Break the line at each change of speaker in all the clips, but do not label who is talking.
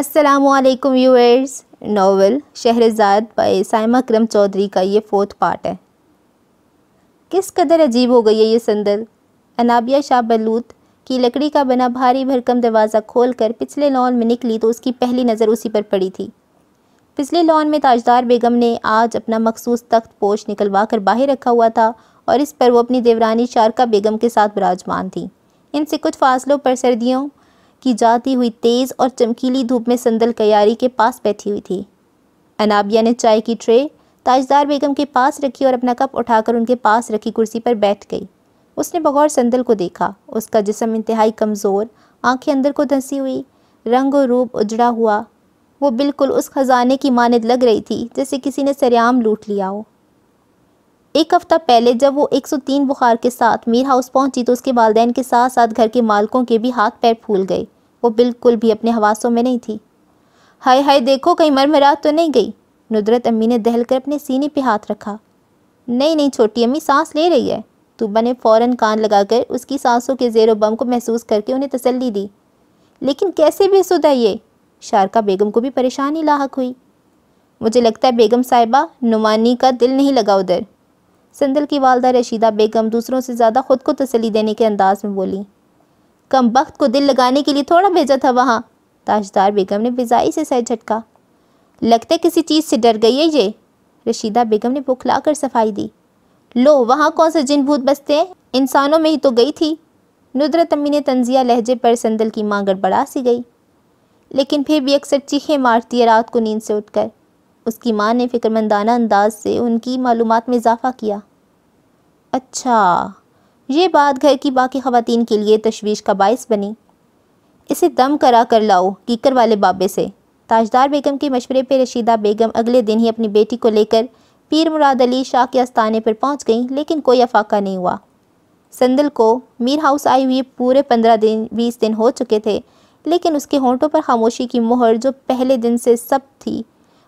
Aslam viewers novel Shahrzad by Saima Karam Chaudhry का ये fourth part है किस कदर अजीब हो गई है ये संदल अनाबिया शाह बलूत की लकड़ी का बना भारी भरकम दरवाज़ा खोलकर पिछले लॉन में निकली तो उसकी पहली नज़र उसी पर पड़ी थी पिछले लॉन में ताजदार बेगम ने आज अपना मखसूस तख्त पोश निकलवा कर बाहर रखा हुआ था और इस पर वो अपनी देवरानी शारका बेगम के साथ विराजमान थी इनसे कुछ फासलों पर सर्दियों की जाती हुई तेज़ और चमकीली धूप में संदल कयारी के पास बैठी हुई थी अनाबिया ने चाय की ट्रे ताजदार बेगम के पास रखी और अपना कप उठाकर उनके पास रखी कुर्सी पर बैठ गई उसने बगौर संदल को देखा उसका जिसम इंतहाई कमज़ोर आंखें अंदर को धंसी हुई रंग और रूप उजड़ा हुआ वो बिल्कुल उस खजाने की मानद लग रही थी जैसे किसी ने सरेआम लूट लिया हो एक हफ़्ता पहले जब वो 103 बुखार के साथ मीर हाउस पहुंची तो उसके वालदेन के साथ साथ घर के मालकों के भी हाथ पैर फूल गए वो बिल्कुल भी अपने हवासों में नहीं थी हाय हाय देखो कहीं मरमरा तो नहीं गई नुदरत अम्मी ने दहलकर अपने सीने पे हाथ रखा नहीं नहीं छोटी अम्मी सांस ले रही है तूबा ने फ़ौरन कान लगाकर उसकी सांसों के जेर बम को महसूस करके उन्हें तसल्ली दी लेकिन कैसे भी सुधा ये शारका बेगम को भी परेशानी लाक हुई मुझे लगता है बेगम साहिबा नुमानी का दिल नहीं लगा उधर सिंधल की वालदा रशीदा बेगम दूसरों से ज़्यादा खुद को तसली देने के अंदाज में बोली कम वक्त को दिल लगाने के लिए थोड़ा भेजा था वहाँ ताजदार बेगम ने बिजाई से सर झटका लगता है किसी चीज़ से डर गई है ये रशीदा बेगम ने बुखला कर सफाई दी लो वहाँ कौन सा जिन भूत बसते हैं इंसानों में ही तो गई थी नुदरत अम्मी ने तंजिया लहजे पर संदल की मांग गड़बड़ा सी गई लेकिन फिर भी अक्सर चीखें मारती है रात को नींद से उठकर उसकी माँ ने फ़िक्रमंदाना अंदाज से उनकी मालूम में इजाफ़ा किया अच्छा ये बात घर की बाकी खवतिन के लिए तशवीश का बायस बनी इसे दम करा कर लाओ कीकर वाले बाबे से ताजदार बेगम के मशवरे पर रशीदा बेगम अगले दिन ही अपनी बेटी को लेकर पीर मुराद अली शाह के आस्थाने पर पहुंच गईं लेकिन कोई अफाका नहीं हुआ संदल को मीर हाउस आई हुई पूरे पंद्रह दिन बीस दिन हो चुके थे लेकिन उसके होंठों पर खामोशी की मोहर जो पहले दिन से सब थी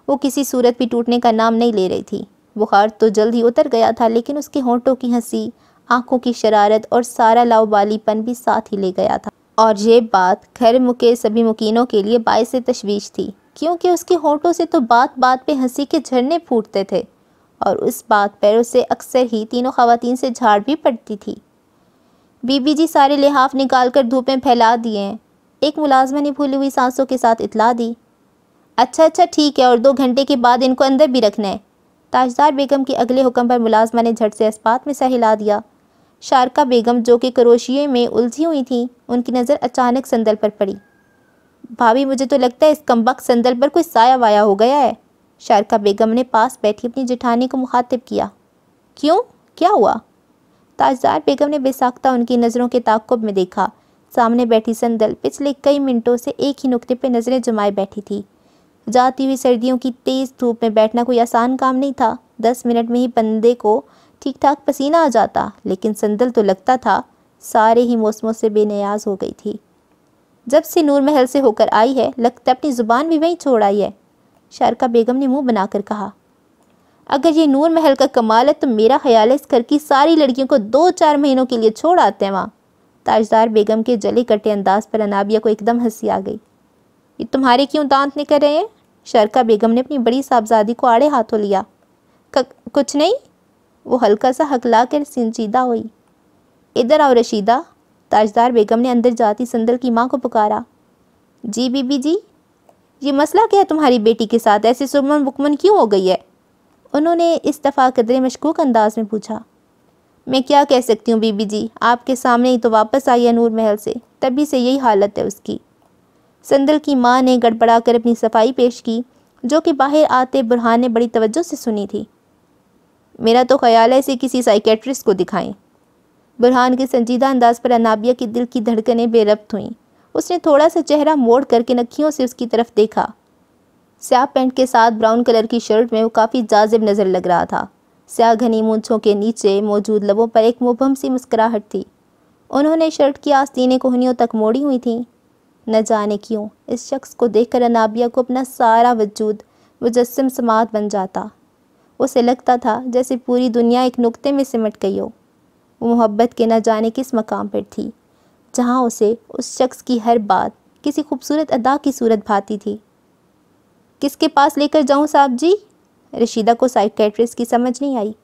वो किसी सूरत भी टूटने का नाम नहीं ले रही थी बुखार तो जल्द ही उतर गया था लेकिन उसके होंठों की हंसी आंखों की शरारत और सारा लाओबालीपन भी साथ ही ले गया था और ये बात खैर मुके सभी मुकीनों के लिए बायस तशवीश थी क्योंकि उसके होंठों से तो बात बात पे हंसी के झरने फूटते थे और उस बात पर उसे अक्सर ही तीनों खातन से झाड़ भी पड़ती थी बीबी जी सारे लिहाफ निकाल कर धूपें फैला दिए एक मुलाजमा ने भूली हुई सांसों के साथ इतला दी अच्छा अच्छा ठीक है और दो घंटे के बाद इनको अंदर भी रखना है ताजदार बेगम के अगले हुक्म पर मुलाजमा ने झट से इस्पात में सहला दिया शारका बेगम जो कि करोशिए में उलझी हुई थी उनकी नज़र अचानक संदल पर पड़ी भाभी मुझे तो लगता है इस कम्बक संदल पर कोई साया वाया हो गया है शारका बेगम ने पास बैठी अपनी जिठानी को मुखातिब किया क्यों क्या हुआ ताजदार बेगम ने बेसाख्ता उनकी नज़रों के ताकुब में देखा सामने बैठी संदल पिछले कई मिनटों से एक ही नुकते पर नज़रें जमाए बैठी थी जाती हुई सर्दियों की तेज़ धूप में बैठना कोई आसान काम नहीं था दस मिनट में ही बंदे को ठीक ठाक पसीना आ जाता लेकिन संदल तो लगता था सारे ही मौसमों से बेनियाज हो गई थी जब से नूर महल से होकर आई है लगता अपनी ज़ुबान भी वहीं छोड़ आई है शारका बेगम ने मुंह बनाकर कहा अगर ये नूर महल का कमाल है तो मेरा ख्याल है इस घर की सारी लड़कियों को दो चार महीनों के लिए छोड़ आते हैं वहाँ ताजदार बेगम के जले कटे अंदाज पर अनाबिया को एकदम हंसी आ गई ये तुम्हारे क्यों दांत निकल रहे हैं शरका बेगम ने अपनी बड़ी साहबजादी को आड़े हाथों लिया कुछ नहीं वो हल्का सा हकला कर सिंचीदा हुई इधर आओ रशीदा ताजदार बेगम ने अंदर जाती संदल की माँ को पुकारा जी बीबी जी ये मसला क्या है तुम्हारी बेटी के साथ ऐसे सुमन बुकमन क्यों हो गई है उन्होंने इस दफ़ा कदरे मशकूक अंदाज में पूछा मैं क्या कह सकती हूँ बीबी जी आपके सामने ही तो वापस आई है नूर महल से तभी से यही हालत है उसकी संदल की माँ ने गड़बड़ाकर अपनी सफाई पेश की जो कि बाहर आते बुरहान ने बड़ी तवज्जो से सुनी थी मेरा तो ख्याल है इसे किसी साइकेट्रिस्ट को दिखाएं बुरहान के संजीदा अंदाज पर अनाबिया की दिल की धड़कनें बेरब्त हुईं उसने थोड़ा सा चेहरा मोड़ करके नखियों से उसकी तरफ देखा स्याह पेंट के साथ ब्राउन कलर की शर्ट में वो काफ़ी जाजिब नज़र लग रहा था स्याह घनी मूंछों के नीचे मौजूद लबों पर एक मुबम सी मुस्कुराहट थी उन्होंने शर्ट की आस्तीनें कोहनियों तक मोड़ी हुई थीं न जाने क्यों इस शख्स को देखकर अनाबिया को अपना सारा वजूद मुजस्म समात बन जाता उसे लगता था जैसे पूरी दुनिया एक नुक्ते में सिमट गई हो वो मोहब्बत के न जाने किस मकाम पर थी जहाँ उसे उस शख्स की हर बात किसी खूबसूरत अदा की सूरत भाती थी किसके पास लेकर जाऊँ साहब जी रशीदा को साइकेट्रिस्ट की समझ नहीं आई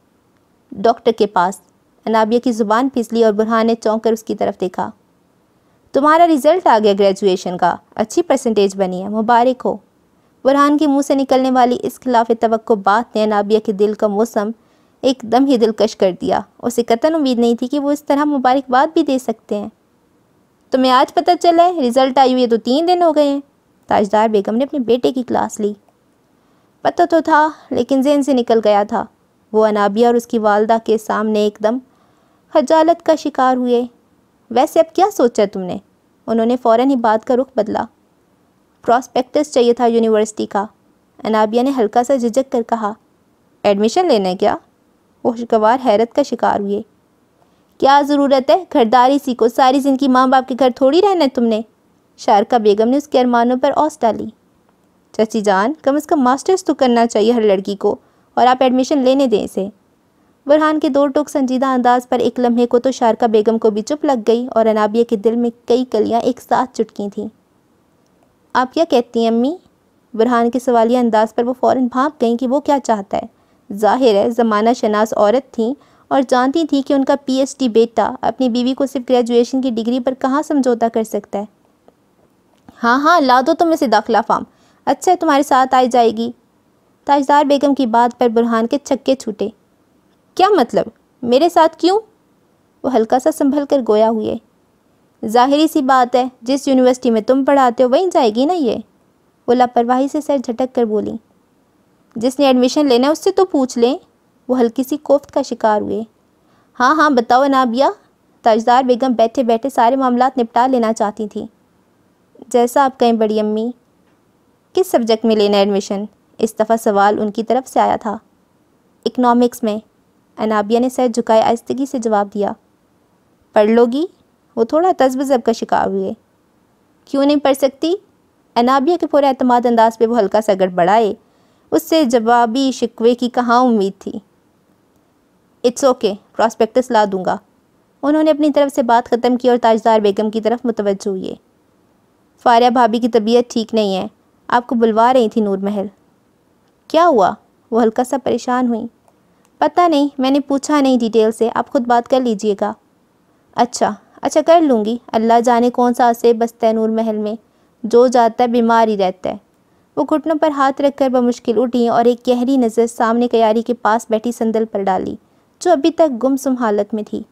डॉक्टर के पास अनाबिया की ज़ुबान फिसली और बुरहान ने चौंक कर उसकी तरफ देखा तुम्हारा रिज़ल्ट आ गया ग्रेजुएशन का अच्छी परसेंटेज बनी है मुबारक हो बुरहान के मुंह से निकलने वाली इस खिलाफ तो बात ने नाबिया के दिल का मौसम एकदम ही दिलकश कर दिया उसे कतन उम्मीद नहीं थी कि वो इस तरह मुबारकबाद भी दे सकते हैं तुम्हें आज पता चला है रिज़ल्ट आई हुई है तो तीन दिन हो गए हैं ताजदार बेगम ने अपने बेटे की क्लास ली पता तो था लेकिन जेन से निकल गया था वो अनाबिया और उसकी वालदा के सामने एकदम खजालत का शिकार हुए वैसे अब क्या सोचा तुमने उन्होंने फ़ौरन ही बात का रुख बदला प्रॉस्पेक्टस चाहिए था यूनिवर्सिटी का अनाबिया ने हल्का सा झिझक कर कहा एडमिशन लेना है क्या वो खुशगवार हैरत का शिकार हुए क्या ज़रूरत है घरदारी सीखो सारी ज़िंदगी माँ बाप के घर थोड़ी रहना है तुमने शारका बेगम ने उसके अरमानों पर औस डाली चाची जान कम अज़ कम मास्टर्स तो करना चाहिए हर लड़की को और आप एडमिशन लेने दें इसे बुरहान के दो टोक संजीदा अंदाज पर एक लम्हे को तो शारका बेगम को भी चुप लग गई और अनाबिया के दिल में कई कलियाँ एक साथ चुटकी थीं आप क्या कहती हैं अम्मी बुरहान के सवालिया अंदाज पर वो फ़ौर भाप गई कि वो क्या चाहता है जाहिर है ज़माना शनास औरत थी और जानती थी कि उनका पी बेटा अपनी बीवी को सिर्फ ग्रेजुएशन की डिग्री पर कहाँ समझौता कर सकता है हाँ हाँ ला दो तुम इसे दाखिला फार्म अच्छा तुम्हारे साथ आई जाएगी ताजदार बेगम की बात पर बुरहान के छक्के छूटे क्या मतलब मेरे साथ क्यों वो हल्का सा संभल कर गोया हुए जाहिर सी बात है जिस यूनिवर्सिटी में तुम पढ़ाते हो वहीं जाएगी ना ये वो लापरवाही से सर झटक कर बोली जिसने एडमिशन लेना है उससे तो पूछ लें वो हल्की सी कोफ्त का शिकार हुए हाँ हाँ बताओ नाबिया ताजदार बेगम बैठे बैठे सारे मामला निपटा लेना चाहती थी जैसा आप कहें बड़ी अम्मी किस सब्जेक्ट में लेना एडमिशन इस दफ़ा सवाल उनकी तरफ से आया था इकनॉमिक्स में अनाबिया ने सर झुकाए आस्तगी से जवाब दिया पढ़ लोगी वो थोड़ा तजब का शिकार हुए क्यों नहीं पढ़ सकती अनाबिया के पूरे अतमाद अंदाज पे वो हल्का सा गड़बड़ाए उससे जवाबी शिकवे की कहाँ उम्मीद थी इट्स ओके प्रॉस्पेक्टस ला दूंगा उन्होंने अपनी तरफ से बात ख़त्म की और ताजदार बेगम की तरफ मुतवज हुए फारिया भाभी की तबीयत ठीक नहीं है आपको बुलवा रही थी नूर महल क्या हुआ वो हल्का सा परेशान हुई पता नहीं मैंने पूछा नहीं डिटेल से आप खुद बात कर लीजिएगा अच्छा अच्छा कर लूँगी अल्लाह जाने कौन सा से बसता नूर महल में जो जाता है बीमार ही रहता है वो घुटनों पर हाथ रखकर बमुश्किल उठी और एक गहरी नज़र सामने कयारी के पास बैठी संदल पर डाली जो अभी तक गुमसुम हालत में थी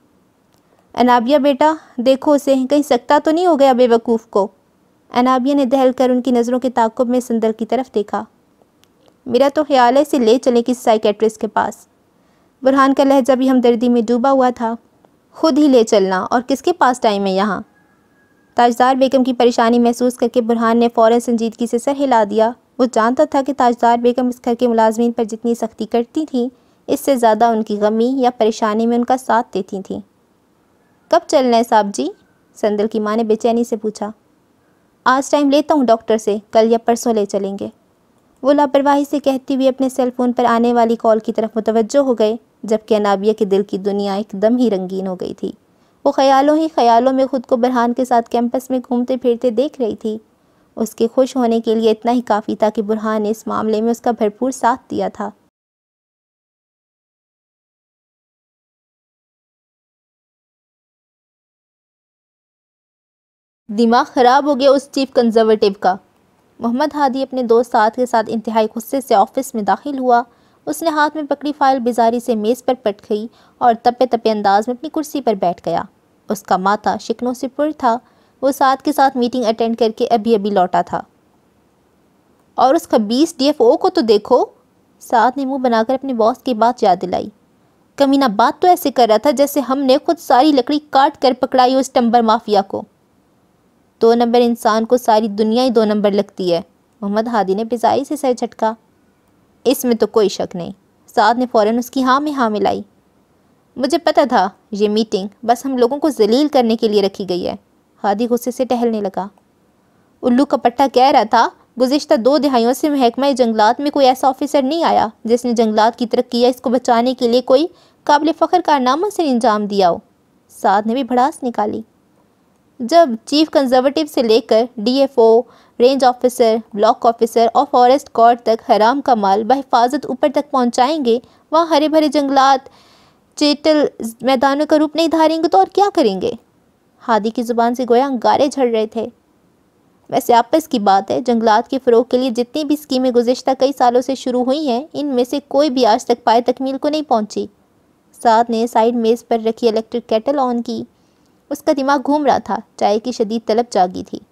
अनाबिया बेटा देखो उसे कहीं सकता तो नहीं हो गया बेवकूफ़ को अनाबिया ने दहल कर उनकी नज़रों के ताकुब में संदल की तरफ देखा मेरा तो ख्याल है इसे ले चले किसी साइकेट्रिस्ट के पास बुरहान का लहजा भी हमदर्दी में डूबा हुआ था खुद ही ले चलना और किसके पास टाइम है यहाँ ताजदार बेगम की परेशानी महसूस करके बुरहान ने फ़ौरन संजीदगी से सर हिला दिया वो जानता था कि ताजदार बेगम इस घर के मुलाजमी पर जितनी सख्ती करती थी इससे ज़्यादा उनकी गमी या परेशानी में उनका साथ देती थी कब चलना है साहब जी संदल की माँ ने बेचैनी से पूछा आज टाइम लेता हूँ डॉक्टर से कल या परसों ले चलेंगे वो लापरवाही से कहती हुई अपने सेल फ़ोन पर आने वाली कॉल की तरफ मुतवजो हो गए जबकि अनाबिया के दिल की दुनिया एकदम ही रंगीन हो गई थी वो ख्यालों ही ख्यालों में ख़ुद को बरहान के साथ कैंपस में घूमते फिरते देख रही थी उसके खुश होने के लिए इतना ही काफ़ी था कि बुरहान ने इस मामले में उसका भरपूर साथ दिया था दिमाग ख़राब हो गया उस चीफ कंजर्वेटिव का मोहम्मद हादी अपने दोस्त साथ के साथ इंतहाई गुस्से से ऑफिस में दाखिल हुआ उसने हाथ में पकड़ी फाइल बिजारी से मेज़ पर पट गई और तपे तपे अंदाज में अपनी कुर्सी पर बैठ गया उसका माथा शिकनों से पुर था वो साथ के साथ मीटिंग अटेंड करके अभी अभी लौटा था और उस खबीस ओ को तो देखो साथ ने मुंह बनाकर अपने बॉस की बात याद दिलाई कमीना बात तो ऐसे कर रहा था जैसे हमने खुद सारी लकड़ी काट कर पकड़ाई उस टंबर माफिया को दो नंबर इंसान को सारी दुनिया ही दो नंबर लगती है मोहम्मद हादी ने बिजाई से सर झटका इसमें तो कोई शक नहीं साद ने फ़ौरन उसकी हाँ में हाँ मिलाई मुझे पता था ये मीटिंग बस हम लोगों को जलील करने के लिए रखी गई है हादी गुस्से से टहलने लगा उल्लू का पट्टा कह रहा था गुज्त दो दहाइयों से महकमा जंगलात में कोई ऐसा ऑफिसर नहीं आया जिसने जंगलात की तरक्की या इसको बचाने के लिए कोई काबिल फ़ख्र कारनामा से इंजाम दिया हो साध ने भी भड़ास निकाली जब चीफ कंजर्वेटिव से लेकर D O range officer block officer और फॉरेस्ट गार्ड तक हराम का माल बहफाजत ऊपर तक पहुंचाएंगे वहाँ हरे भरे जंगलात चेटल मैदानों का रूप नहीं धारेंगे तो और क्या करेंगे हादी की ज़ुबान से गोया अंगारे झड़ रहे थे वैसे आपस की बात है जंगलात के फ़रोग के लिए जितनी भी स्कीमें गुजशत कई सालों से शुरू हुई हैं इनमें से कोई भी आज तक पाए तकमील को नहीं पहुँची साथ ने साइड मेज़ पर रखी इलेक्ट्रिक कैटल ऑन की उसका दिमाग घूम रहा था चाय की शदीद तलब जागी थी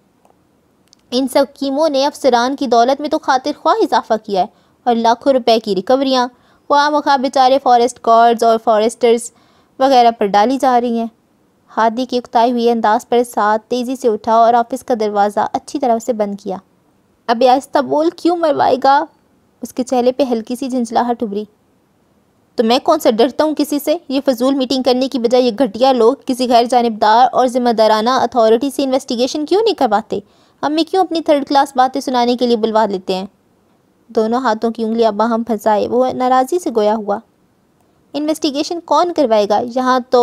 इन सकीमों ने अफसरान की दौलत में तो खातिर ख्वाह इजाफा किया है और लाखों रुपए की रिकवरियाँ ख्वा मखा बेचारे फॉरेस्ट गार्ड्स और फॉरेस्टर्स वगैरह पर डाली जा रही हैं हादी के उकताए हुए अंदाज पर साथ तेज़ी से उठा और ऑफिस का दरवाज़ा अच्छी तरह से बंद किया अब आहिस्ता बोल क्यों मरवाएगा उसके चेहरे पे हल्की सी झंझलाहट उभरी तो मैं कौन सा डरता हूँ किसी से ये फजूल मीटिंग करने की बजाय ये घटिया लोग किसी गैर जानबदार और ज़िम्मेदाराना अथॉरिटी से इन्वेस्टिगेशन क्यों नहीं करवाते हमें क्यों अपनी थर्ड क्लास बातें सुनाने के लिए बुलवा लेते हैं दोनों हाथों की उंगलियां हम फंसाए वो नाराज़ी से गोया हुआ इन्वेस्टिगेशन कौन करवाएगा यहाँ तो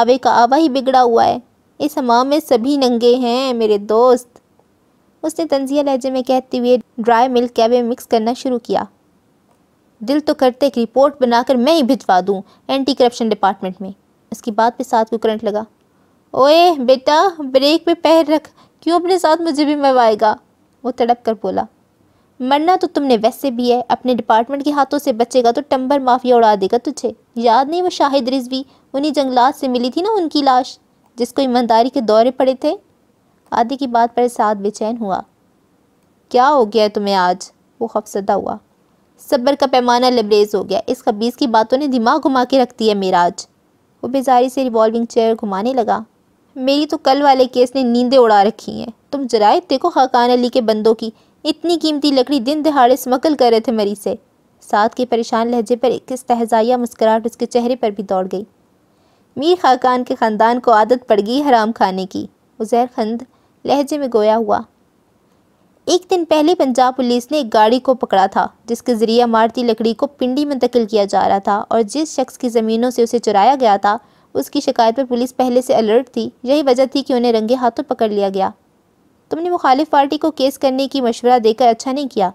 आवे का आवा ही बिगड़ा हुआ है इस हमाम में सभी नंगे हैं मेरे दोस्त उसने तंजिया लहजे में कहते हुए ड्राई मिल्क कैबे मिक्स करना शुरू किया दिल तो करते एक रिपोर्ट बनाकर मैं ही भिजवा दूँ एंटी करप्शन डिपार्टमेंट में उसकी बात पे साथ को करंट लगा ओए बेटा ब्रेक पे पैर रख क्यों अपने साथ मुझे भी मरवाएगा वो तड़प कर बोला मरना तो तुमने वैसे भी है अपने डिपार्टमेंट के हाथों से बचेगा तो टंबर माफिया उड़ा देगा तुझे याद नहीं वो शाहिद रिजवी उन्हीं जंगलात से मिली थी ना उनकी लाश जिसको ईमानदारी के दौरे पड़े थे आदि की बात पर साथ बेचैन हुआ क्या हो गया तुम्हें आज वो खफसदा हुआ सब्र का पैमाना लबरेज हो गया इस खबीज़ की बातों ने दिमाग घुमा के रख दिया मेरा आज वो बेजारी से रिवॉल्विंग चेयर घुमाने लगा मेरी तो कल वाले केस ने नींदें उड़ा रखी हैं तुम जराए देखो खाकान अली के बंदों की इतनी कीमती लकड़ी दिन दहाड़े स्मगल कर रहे थे मरीज से साथ के परेशान लहजे पर एक तहजाया मुस्कराहट उसके चेहरे पर भी दौड़ गई मीर खाकान के ख़ानदान को आदत पड़ गई हराम खाने की उजैर खंद लहजे में गोया हुआ एक दिन पहले पंजाब पुलिस ने एक गाड़ी को पकड़ा था जिसके ज़रिए मारती लकड़ी को पिंडी मुंतकिल किया जा रहा था और जिस शख्स की ज़मीनों से उसे चुराया गया था उसकी शिकायत पर पुलिस पहले से अलर्ट थी यही वजह थी कि उन्हें रंगे हाथों पकड़ लिया गया तुमने मुखालिफ पार्टी को केस करने की मशवरा देकर अच्छा नहीं किया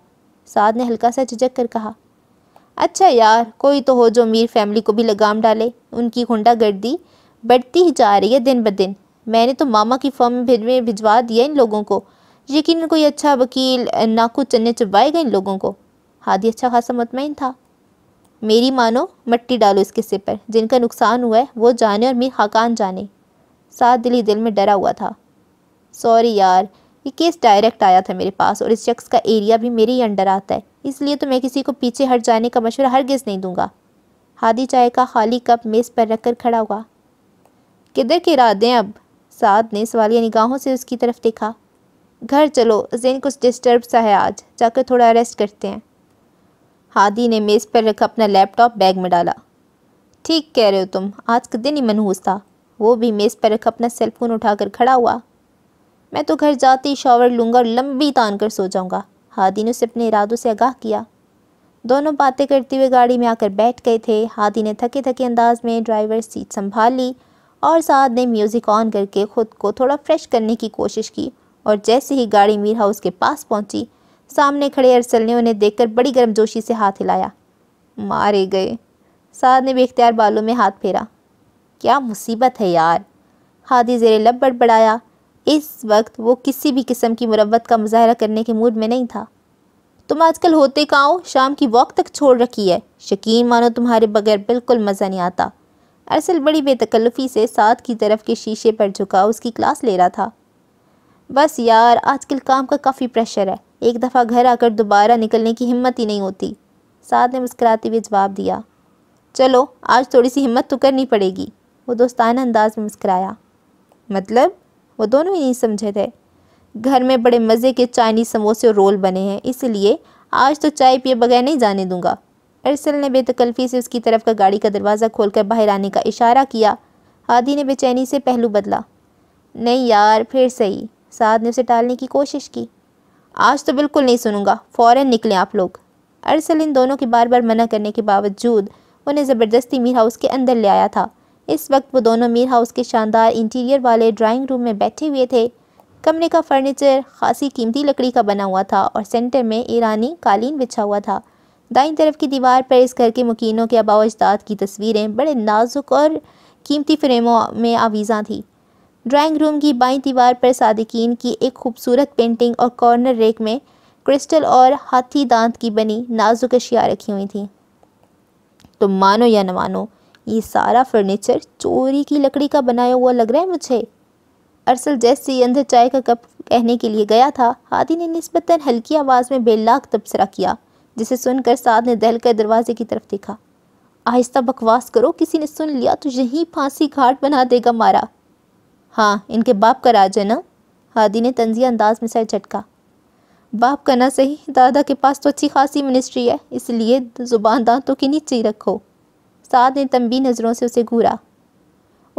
साद ने हल्का सा झिझक कर कहा अच्छा यार कोई तो हो जो अमीर फैमिली को भी लगाम डाले उनकी गुंडागर्दी बढ़ती ही जा रही है दिन ब दिन मैंने तो मामा की फर्म में भिजवा दिया इन लोगों को यकीन कोई अच्छा वकील ना चन्ने चने चुबाएगा इन लोगों को हादी अच्छा खासा मुतमिन था मेरी मानो मट्टी डालो इसके सिर पर जिनका नुकसान हुआ है वो जाने और मीर खाकान जाने साथ दिली दिल में डरा हुआ था सॉरी यार ये केस डायरेक्ट आया था मेरे पास और इस शख्स का एरिया भी मेरे ही अंडर आता है इसलिए तो मैं किसी को पीछे हट जाने का मशवरा हर गिज़ नहीं दूंगा हादी चाय का खाली कप मेज़ पर रख कर खड़ा हुआ किधर के इरादे हैं अब साद ने सवालिया निगाहों से उसकी तरफ देखा घर चलो जेन कुछ डिस्टर्ब सा है आज जाकर थोड़ा रेस्ट करते हैं हादी ने मेज़ पर रखा अपना लैपटॉप बैग में डाला ठीक कह रहे हो तुम आज का दिन ही मनहूस था वो भी मेज़ पर रखा अपना सेलफोन उठाकर खड़ा हुआ मैं तो घर जाते ही शॉवर लूँगा और लंबी तान कर सो जाऊँगा हादी ने उसे अपने इरादों से आगाह किया दोनों बातें करते हुए गाड़ी में आकर बैठ गए थे हादी ने थके थके अंदाज में ड्राइवर सीट संभाल ली और साथ ने म्यूज़िक ऑन करके ख़ुद को थोड़ा फ्रेश करने की कोशिश की और जैसे ही गाड़ी मीर हाउस के पास पहुँची सामने खड़े अरसल ने उन्हें देखकर बड़ी गर्मजोशी से हाथ हिलाया मारे गए साद ने बेख्तियार बालों में हाथ फेरा क्या मुसीबत है यार हादी जेर लब बड़बड़ाया इस वक्त वो किसी भी किस्म की मुरवत का मुजाहरा करने के मूड में नहीं था तुम आजकल होते कहाँ शाम की वॉक तक छोड़ रखी है शकीन मानो तुम्हारे बगैर बिल्कुल मज़ा नहीं आता अरसल बड़ी बेतकल्लफ़ी से साथ की तरफ के शीशे पर झुका उसकी क्लास ले रहा था बस यार आजकल काम का काफ़ी प्रेशर है एक दफ़ा घर आकर दोबारा निकलने की हिम्मत ही नहीं होती साद ने मुस्कराते हुए जवाब दिया चलो आज थोड़ी सी हिम्मत तो करनी पड़ेगी वो दोस्ताना अंदाज में मुस्कराया मतलब वो दोनों ही नहीं समझे थे घर में बड़े मज़े के चाइनीज़ समोसे और रोल बने हैं इसलिए आज तो चाय पिए बगैर नहीं जाने दूंगा अरसल ने बेतकल्फ़ी से उसकी तरफ का गाड़ी का दरवाज़ा खोलकर बाहर आने का इशारा किया आदि ने बेचैनी से पहलू बदला नहीं यार फिर सही साद ने उसे टालने की कोशिश की आज तो बिल्कुल नहीं सुनूंगा फ़ौरन निकले आप लोग अरसल इन दोनों की बार बार मना करने के बावजूद उन्हें ज़बरदस्ती मीर हाउस के अंदर ले आया था इस वक्त वो दोनों मीर हाउस के शानदार इंटीरियर वाले ड्राइंग रूम में बैठे हुए थे कमरे का फर्नीचर खासी कीमती लकड़ी का बना हुआ था और सेंटर में ईरानी कालीन बिछा हुआ था दाइन तरफ की दीवार पर इस घर के मकीनों के आबाव अजदाद की तस्वीरें बड़े नाजुक और कीमती फ्रेमों में आवीज़ा थी ड्राइंग रूम की बाई दीवार पर सादकिन की एक खूबसूरत पेंटिंग और कॉर्नर रेक में क्रिस्टल और हाथी दांत की बनी नाजुक अशिया रखी हुई थी तुम तो मानो या न मानो ये सारा फर्नीचर चोरी की लकड़ी का बनाया हुआ लग रहा है मुझे अरसल जैसे ही अंदर चाय का कप कहने के लिए गया था हादी ने नस्बता हल्की आवाज़ में बेलाक तबसरा किया जिसे सुनकर साध ने दहल कर दरवाजे की तरफ देखा आहिस्ता बकवास करो किसी ने सुन लिया तो यहीं फांसी घाट बना देगा मारा हाँ इनके बाप का राज है ना हादी ने तंजिया अंदाज में सर झटका बाप का ना सही दादा के पास तो अच्छी खासी मिनिस्ट्री है इसलिए ज़ुबान दांतों की नीचे रखो साद ने तंबी नज़रों से उसे घूरा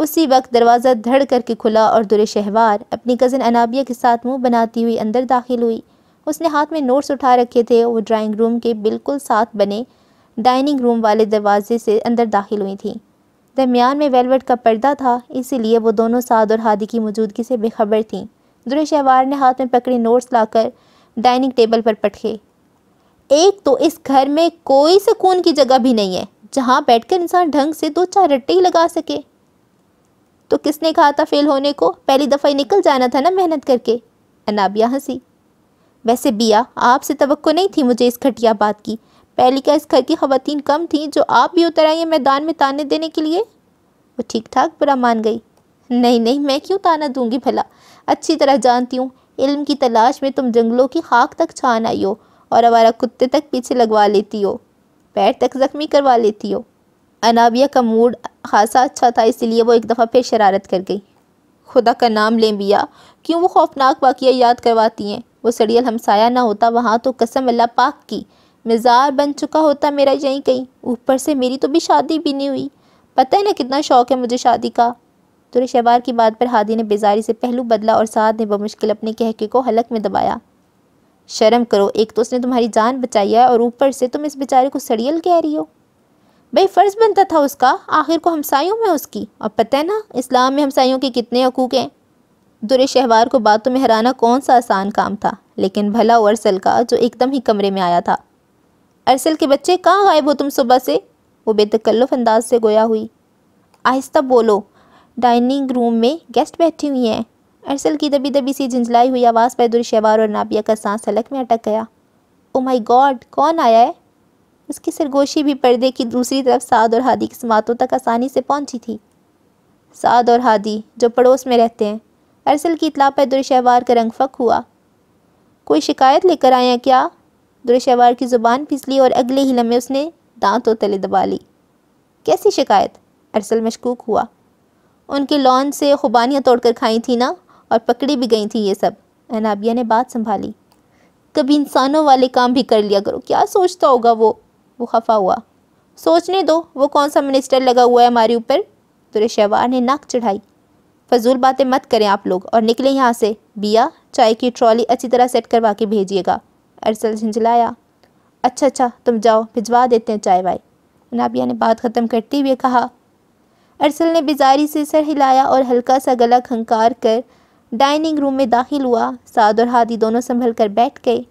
उसी वक्त दरवाज़ा धड़ करके खुला और दुरे शहवार अपनी कज़न अनाबिया के साथ मुंह बनाती हुई अंदर दाखिल हुई उसने हाथ में नोट्स उठा रखे थे वो ड्राइंग रूम के बिल्कुल साथ बने डाइनिंग रूम वाले दरवाजे से अंदर दाखिल हुई थी दरमियान में वेलवेट का पर्दा था इसीलिए वो दोनों साद और हादी की मौजूदगी से बेखबर थीं दुरे शहवार ने हाथ में पकड़े नोट्स लाकर डाइनिंग टेबल पर पटके एक तो इस घर में कोई सुकून की जगह भी नहीं है जहाँ बैठकर इंसान ढंग से दो चार रट्टे ही लगा सके तो किसने कहा था फेल होने को पहली दफ़ा ही निकल जाना था ना मेहनत करके अनाबिया हंसी वैसे बिया आपसे तो नहीं थी मुझे इस घटिया बात की पहली क्या इस घर की खवतिन कम थी जो आप भी उतर आई मैदान में ताने देने के लिए वो ठीक ठाक बुरा मान गई नहीं नहीं मैं क्यों ताना दूंगी भला अच्छी तरह जानती हूँ इल्म की तलाश में तुम जंगलों की खाक तक छान आई हो और हमारा कुत्ते तक पीछे लगवा लेती हो पैर तक जख्मी करवा लेती हो अनाबिया का मूड खासा अच्छा था इसलिए वो एक दफ़ा फिर शरारत कर गई खुदा का नाम लें बिया क्यों वो खौफनाक वाक़ याद करवाती हैं वो सड़ियल हमसाया ना होता वहाँ तो कसम अल्लाह पाक की मज़ार बन चुका होता मेरा यहीं कहीं ऊपर से मेरी तो भी शादी भी नहीं हुई पता है ना कितना शौक़ है मुझे शादी का तुरे शहबार की बात पर हादी ने बेजारी से पहलू बदला और साथ ने बमुश्किल अपने कहके को हलक में दबाया शर्म करो एक तो उसने तुम्हारी जान बचाई है और ऊपर से तुम इस बेचारे को सड़ियल कह रही हो भाई फ़र्ज़ बनता था उसका आखिर को हमसायों में उसकी और पता है ना इस्लाम में हमसायों के कितने हकूक़ हैं दुरे शहवार को बातों में हराना कौन सा आसान काम था लेकिन भला और सलका जो एकदम ही कमरे में आया था अरसल के बच्चे कहाँ गायब हो तुम सुबह से वो बेतकल्लुफ अंदाज से गोया हुई आहिस्ता बोलो डाइनिंग रूम में गेस्ट बैठी हुई हैं अरसल की दबी दबी सी झंझलाई हुई आवाज़ पर दुरशवार और नाबिया का सांस हलक में अटक गया ओ माई गॉड कौन आया है उसकी सरगोशी भी पर्दे की दूसरी तरफ साद और हादी की समातों तक आसानी से पहुंची थी साद और हादी जो पड़ोस में रहते हैं अरसल की इतला पर दुरशवार का रंग फक हुआ कोई शिकायत लेकर आए हैं क्या दुरेशवार की ज़ुबान फिसली और अगले ही लम्हे उसने दांतों तले दबा ली कैसी शिकायत अरसल मशकूक हुआ उनके लॉन से खुबानियाँ तोड़कर खाई थी ना और पकड़ी भी गई थी ये सब अनाबिया ने बात संभाली कभी इंसानों वाले काम भी कर लिया करो क्या सोचता होगा वो वो खफा हुआ सोचने दो वो कौन सा मिनिस्टर लगा हुआ है हमारे ऊपर दुरेशवार ने नाक चढ़ाई फजूल बातें मत करें आप लोग और निकले यहाँ से बिया चाय की ट्रॉली अच्छी तरह सेट करवा के भेजिएगा अरसल झिंझलाया अच्छा अच्छा तुम जाओ भिजवा देते हैं चाय वाय नाबिया ने बात ख़त्म करते हुए कहा अरसल ने बिजारी से सर हिलाया और हल्का सा गला खंकार कर डाइनिंग रूम में दाखिल हुआ साद और हादी दोनों संभल कर बैठ गए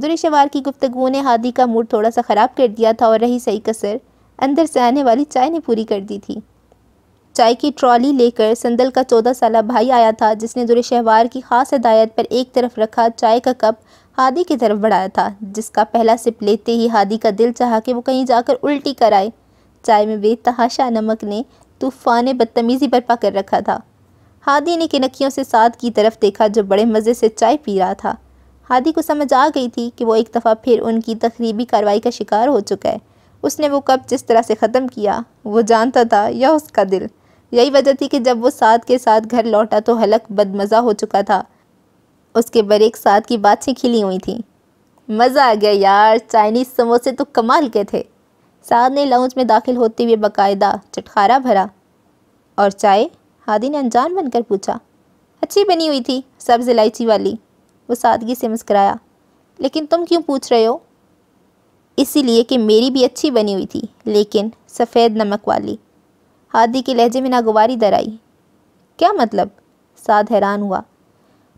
दुरेशवार की गुफ्तगु ने हादी का मूड थोड़ा सा ख़राब कर दिया था और रही सही कसर अंदर से आने वाली चाय ने पूरी कर दी थी चाय की ट्रॉली लेकर संदल का चौदह साल भाई आया था जिसने दुरे शहवार की खास हदायत पर एक तरफ रखा चाय का कप हादी की तरफ बढ़ाया था जिसका पहला सिप लेते ही हादी का दिल चाहा कि वो कहीं जाकर उल्टी कराए चाय में बेतहाशा नमक ने तूफान बदतमीज़ी बर्पा कर रखा था हादी ने किनकियों से साद की तरफ देखा जो बड़े मज़े से चाय पी रहा था हादी को समझ आ गई थी कि वो एक दफ़ा फिर उनकी तकरीबी कार्रवाई का शिकार हो चुका है उसने वो कब जिस तरह से ख़त्म किया वो जानता था या उसका दिल यही वजह थी कि जब वो साथ के साथ घर लौटा तो हलक बदमज़ा हो चुका था उसके एक साथ की बातें खिली हुई थी मज़ा आ गया यार चाइनीज़ समोसे तो कमाल के थे साद ने लाउंज में दाखिल होते हुए बाकायदा चटखारा भरा और चाय हादी ने अनजान बनकर पूछा अच्छी बनी हुई थी सब्ज़ इलायची वाली वो सादगी से मुस्कराया लेकिन तुम क्यों पूछ रहे हो इसीलिए कि मेरी भी अच्छी बनी हुई थी लेकिन सफ़ेद नमक वाली हादी के लहजे में नागवारी दर आई क्या मतलब साद हैरान हुआ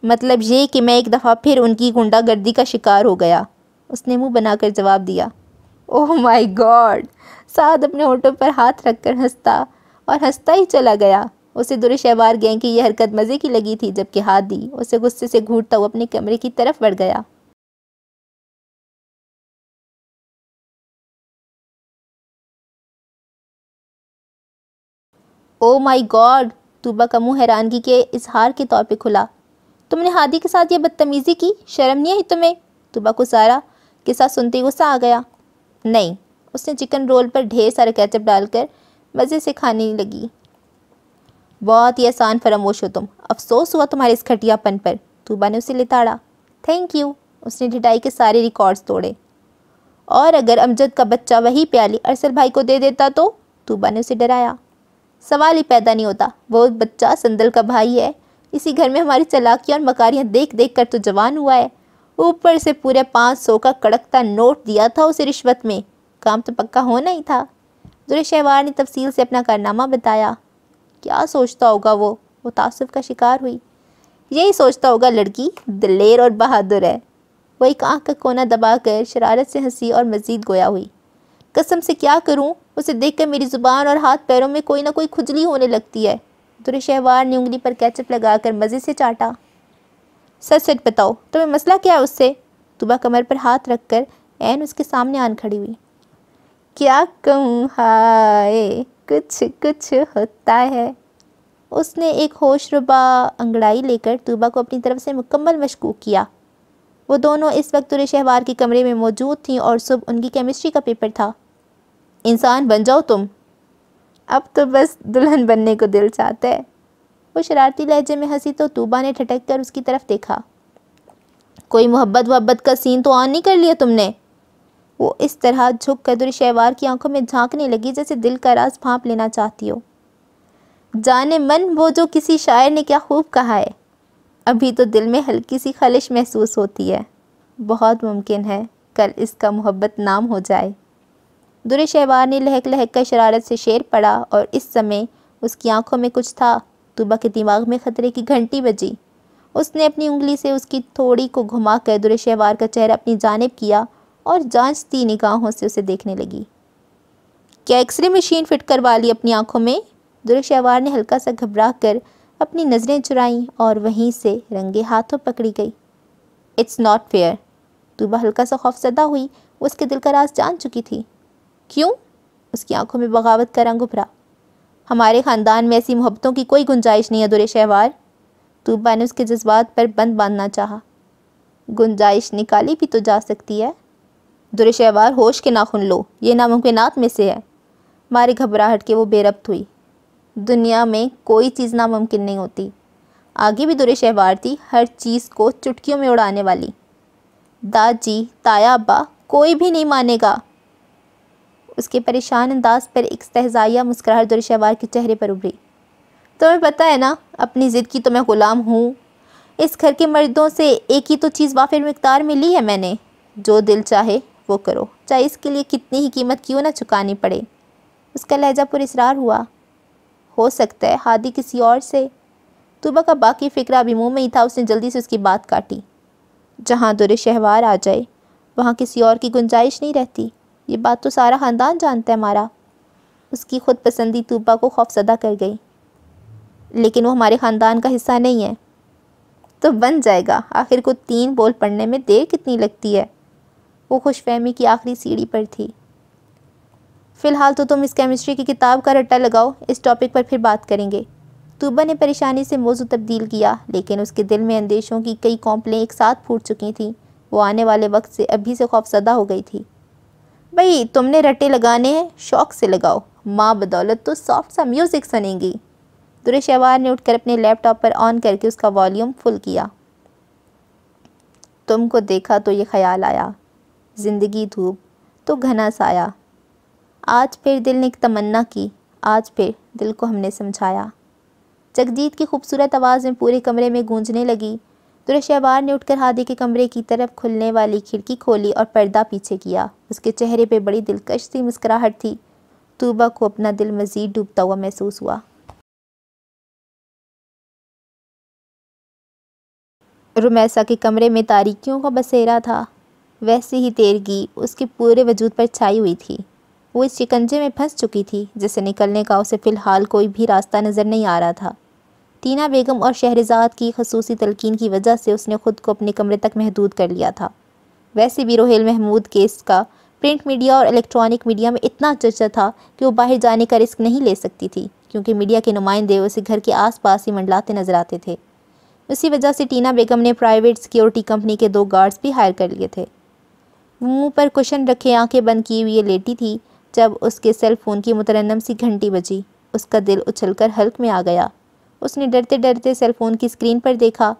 मतलब ये कि मैं एक दफ़ा फिर उनकी गुंडागर्दी का शिकार हो गया उसने मुंह बनाकर जवाब दिया ओह माय गॉड साद अपने ऑटो पर हाथ रखकर हंसता और हंसता ही चला गया उसे दुर शहवार गैंग की यह हरकत मज़े की लगी थी जबकि हाथ दी उसे गुस्से से घूटता हुआ अपने कमरे की तरफ बढ़ गया ओ माई गॉड तूबा का मुँह हैरानगी के इजहार के तौर पे खुला तुमने हादी के साथ ये बदतमीज़ी की शर्म नहीं आई तुम्हें तुबा को सारा साथ सुनते गुस्सा आ गया नहीं उसने चिकन रोल पर ढेर सारा कैचअप डालकर मज़े से खाने लगी बहुत ही आसान फरामोश हो तुम अफसोस हुआ तुम्हारे इस खटियापन पर तूबा ने उसे लिताड़ा थैंक यू उसने ढिटाई के सारे रिकॉर्ड्स तोड़े और अगर अमजद का बच्चा वही प्याली अरसर भाई को दे देता तो तूबा ने उसे डराया सवाल ही पैदा नहीं होता वो बच्चा संदल का भाई है इसी घर में हमारी चलाकियाँ और मकारियाँ देख देख कर तो जवान हुआ है ऊपर से पूरे पाँच सौ का कड़कता नोट दिया था उसे रिश्वत में काम तो पक्का होना ही था दुर शहवार ने तफसील से अपना कारनामा बताया क्या सोचता होगा वो वो तासुब का शिकार हुई यही सोचता होगा लड़की दिलेर और बहादुर है वो एक आँख का कोना दबा कर शरारत से हंसी और मजीद गोया हुई कसम से क्या करूँ उसे देखकर मेरी ज़ुबान और हाथ पैरों में कोई ना कोई खुजली होने लगती है शहवार ने उंगली पर कैचअप लगाकर मज़े से चाटा सच सच बताओ तुम्हें मसला क्या है उससे तुबा कमर पर हाथ रखकर एन उसके सामने आन खड़ी हुई क्या कहूँ हाय कुछ कुछ होता है उसने एक होशरुबा अंगड़ाई लेकर तूबा को अपनी तरफ से मुकम्मल मशकूक किया वो दोनों इस वक्त तुरे शहवार के कमरे में मौजूद थीं और सुबह उनकी केमिस्ट्री का पेपर था इंसान बन जाओ तुम अब तो बस दुल्हन बनने को दिल चाहता है वो शरारती लहजे में हंसी तो तूबा ने ठटक कर उसकी तरफ देखा कोई मोहब्बत वहब्बत का सीन तो ऑन नहीं कर लिया तुमने वो इस तरह झुक कर शहवार की आंखों में झांकने लगी जैसे दिल का राज फांप लेना चाहती हो जाने मन वो जो किसी शायर ने क्या खूब कहा है अभी तो दिल में हल्की सी खलिश महसूस होती है बहुत मुमकिन है कल इसका मोहब्बत नाम हो जाए दुरे शहवार ने लहक लहक कर शरारत से शेर पड़ा और इस समय उसकी आंखों में कुछ था तुबा के दिमाग में खतरे की घंटी बजी उसने अपनी उंगली से उसकी थोड़ी को घुमा कर दुरे शहवार का चेहरा अपनी जानब किया और जाँचती निगाहों से उसे देखने लगी क्या एक्सरे मशीन फिट करवा ली अपनी आंखों में दुरे शहवार ने हल्का सा घबरा कर अपनी नज़रें चुराईं और वहीं से रंगे हाथों पकड़ी गई इट्स नॉट फेयर तुबा हल्का सा खौफजदा हुई उसके दिल का राज जान चुकी थी क्यों उसकी आंखों में बगावत का रंग उभरा हमारे ख़ानदान में ऐसी मोहब्बतों की कोई गुंजाइश नहीं है दुरे शहवार तूबा ने उसके जज्बात पर बंद बांधना चाहा गुंजाइश निकाली भी तो जा सकती है दुरे शहवार होश के नाखुन लो ये नामुमकिनात में से है मारे घबराहट के वो बेरब्त हुई दुनिया में कोई चीज़ नामुमकिन नहीं होती आगे भी दुरे शहवार थी हर चीज़ को चुटकियों में उड़ाने वाली दादी ताया अब्बा कोई भी नहीं मानेगा उसके परेशान अंदाज पर एक तहजाया दुर दुरशवार के चेहरे पर उभरी तुम्हें पता है ना अपनी ज़िद की तो मैं ग़ुलाम हूँ इस घर के मर्दों से एक ही तो चीज़ वाफिर मकदार में ली है मैंने जो दिल चाहे वो करो चाहे इसके लिए कितनी ही कीमत क्यों ना चुकानी पड़े उसका लहजा पुरसरार हुआ हो सकता है हादी किसी और से तुबा का बाकी फ़िक्र अभी मुँह में ही था उसने जल्दी से उसकी बात काटी जहाँ दुर शहवार आ जाए वहाँ किसी और की गुंजाइश नहीं रहती ये बात तो सारा ख़ानदान जानता है हमारा उसकी खुद पसंदी तूबा को खौफजदा कर गई लेकिन वो हमारे ख़ानदान का हिस्सा नहीं है तो बन जाएगा आखिर को तीन बोल पढ़ने में देर कितनी लगती है वो खुशफहमी की आखिरी सीढ़ी पर थी फ़िलहाल तो तुम इस केमिस्ट्री की किताब का रट्टा लगाओ इस टॉपिक पर फिर बात करेंगे तूबा ने परेशानी से मौजू तब्दील किया लेकिन उसके दिल में अंदेशों की कई कौंपलें एक साथ फूट चुकी थीं वो आने वाले वक्त से अभी से खौफजदा हो गई थी भाई तुमने रटे लगाने हैं शौक से लगाओ माँ बदौलत तो सॉफ्ट सा म्यूज़िक सुनेंगी दुरेश शहवार ने उठकर अपने लैपटॉप पर ऑन करके उसका वॉल्यूम फुल किया तुमको देखा तो ये ख्याल आया ज़िंदगी धूप तो घना साया आज फिर दिल ने एक तमन्ना की आज फिर दिल को हमने समझाया जगजीत की खूबसूरत आवाज़ में पूरे कमरे में गूंजने लगी दुरशहबार ने उठकर हादी के कमरे की तरफ खुलने वाली खिड़की खोली और पर्दा पीछे किया उसके चेहरे पर बड़ी दिलकश सी मुस्कुराहट थी तूबा को अपना दिल मज़ीद डूबता हुआ महसूस हुआ रुमैसा के कमरे में तारीकियों का बसेरा था वैसी ही तेरगी उसके पूरे वजूद पर छाई हुई थी वो इस शिकंजे में फंस चुकी थी जिसे निकलने का उसे फ़िलहाल कोई भी रास्ता नज़र नहीं आ रहा था टीना बेगम और शहरजाद की खसूसी तलकिन की वजह से उसने ख़ुद को अपने कमरे तक महदूद कर लिया था वैसे भी रोहेल महमूद केस का प्रिंट मीडिया और इलेक्ट्रॉनिक मीडिया में इतना चर्चा था कि वो बाहर जाने का रिस्क नहीं ले सकती थी क्योंकि मीडिया के नुमाइंदे उसे घर के आसपास ही मंडलाते नजर आते थे उसी वजह से टीना बेगम ने प्राइवेट सिक्योरिटी कंपनी के दो गार्ड्स भी हायर कर लिए थे वो मुँह पर कुशन रखे आंखें बंद की हुई लेटी थी जब उसके सेल फ़ोन की मुतरनम सी घंटी बजी उसका दिल उछलकर हल्क में आ गया उसने डरते डरते सेलफोन की स्क्रीन पर देखा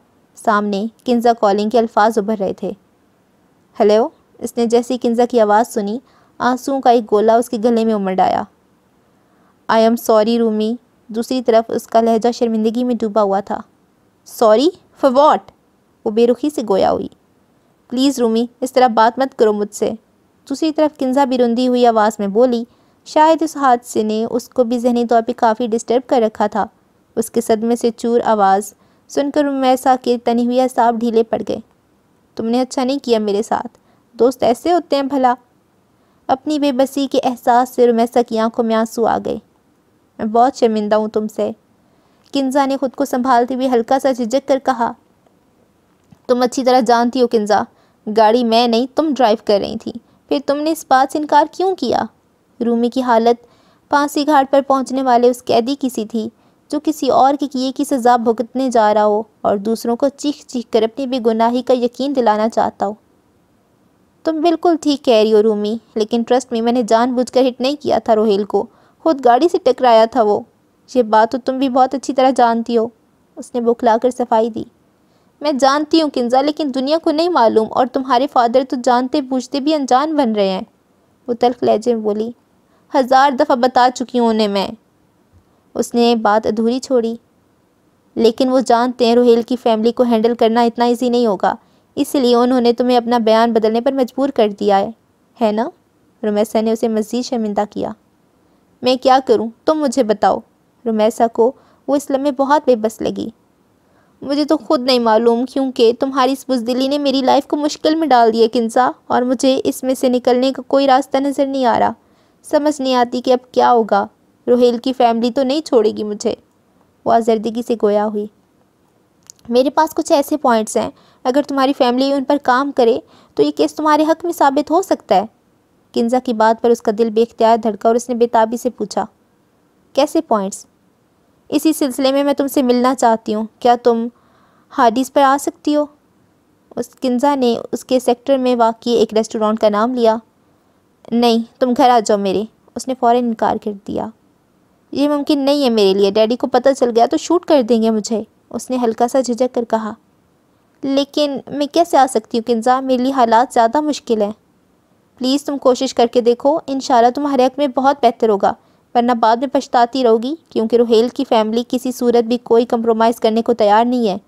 सामने किन्जा कॉलिंग के अल्फाज उभर रहे थे हेलो इसने जैसी किन्जा की आवाज़ सुनी आंसुओं का एक गोला उसके गले में उमड़ आया आई एम सॉरी रूमी दूसरी तरफ उसका लहजा शर्मिंदगी में डूबा हुआ था सॉरी फॉर वॉट वो बेरुखी से गोया हुई प्लीज़ रूमी इस तरह बात मत करो मुझसे दूसरी तरफ किन्जा भी रुंदी हुई आवाज़ में बोली शायद इस हादसे ने उसको भी जहनी तौर पर काफ़ी डिस्टर्ब कर रखा था उसके सदमे से चूर आवाज़ सुनकर उमैसा के तनी तनहिया साहब ढीले पड़ गए तुमने अच्छा नहीं किया मेरे साथ दोस्त ऐसे होते हैं भला अपनी बेबसी के एहसास से रुमैसा की आंखों में आंसू आ गए मैं बहुत शर्मिंदा हूँ तुमसे किन्जा ने खुद को संभालते हुए हल्का सा झिझक कर कहा तुम अच्छी तरह जानती हो किन्जा गाड़ी मैं नहीं तुम ड्राइव कर रही थी फिर तुमने इस बात से इनकार क्यों किया रूमी की हालत फांसी घाट पर पहुंचने वाले उस कैदी की सी थी जो किसी और के किए की सज़ा भुगतने जा रहा हो और दूसरों को चीख चीख कर अपनी बेगुनाही का यकीन दिलाना चाहता हो तुम बिल्कुल ठीक कह रही हो रूमी लेकिन ट्रस्ट में मैंने जानबूझकर हिट नहीं किया था रोहिल को खुद गाड़ी से टकराया था वो ये बात तो तुम भी बहुत अच्छी तरह जानती हो उसने बुखलाकर सफाई दी मैं जानती हूँ किंजा लेकिन दुनिया को नहीं मालूम और तुम्हारे फादर तो जानते बूझते भी अनजान बन रहे हैं वो तलख लहजे में बोली हज़ार दफ़ा बता चुकी हूँ उन्हें मैं उसने बात अधूरी छोड़ी लेकिन वो जानते हैं रोहेल की फैमिली को हैंडल करना इतना ईजी नहीं होगा इसलिए उन्होंने तुम्हें अपना बयान बदलने पर मजबूर कर दिया है है ना रुमैसा ने उसे मज़ीद शर्मिंदा किया मैं क्या करूं? तुम मुझे बताओ रुमैसा को वो इस लम्हे बहुत बेबस लगी मुझे तो खुद नहीं मालूम क्योंकि तुम्हारी इस बुजदिली ने मेरी लाइफ को मुश्किल में डाल दिया किन्सा और मुझे इसमें से निकलने का कोई रास्ता नज़र नहीं आ रहा समझ नहीं आती कि अब क्या होगा रोहेल की फैमिली तो नहीं छोड़ेगी मुझे वो आजर्दगी से गोया हुई मेरे पास कुछ ऐसे पॉइंट्स हैं अगर तुम्हारी फैमिली उन पर काम करे तो ये केस तुम्हारे हक में साबित हो सकता है किन्जा की बात पर उसका दिल बेख्तियार धड़का और उसने बेताबी से पूछा कैसे पॉइंट्स इसी सिलसिले में मैं तुमसे मिलना चाहती हूँ क्या तुम हार्डीज़ पर आ सकती हो उस किन्जा ने उसके सेक्टर में वाकई एक रेस्टोरेंट का नाम लिया नहीं तुम घर आ जाओ मेरे उसने फ़ौर इनकार कर दिया ये मुमकिन नहीं है मेरे लिए डैडी को पता चल गया तो शूट कर देंगे मुझे उसने हल्का सा झिझक कर कहा लेकिन मैं कैसे आ सकती हूँ किन्जा मेरे लिए हालात ज़्यादा मुश्किल हैं प्लीज़ तुम कोशिश करके देखो इन तुम्हारे हक में बहुत बेहतर होगा वरना बाद में पछताती रहोगी क्योंकि रोहेल की फैमिली किसी सूरत भी कोई कंप्रोमाइज़ करने को तैयार नहीं है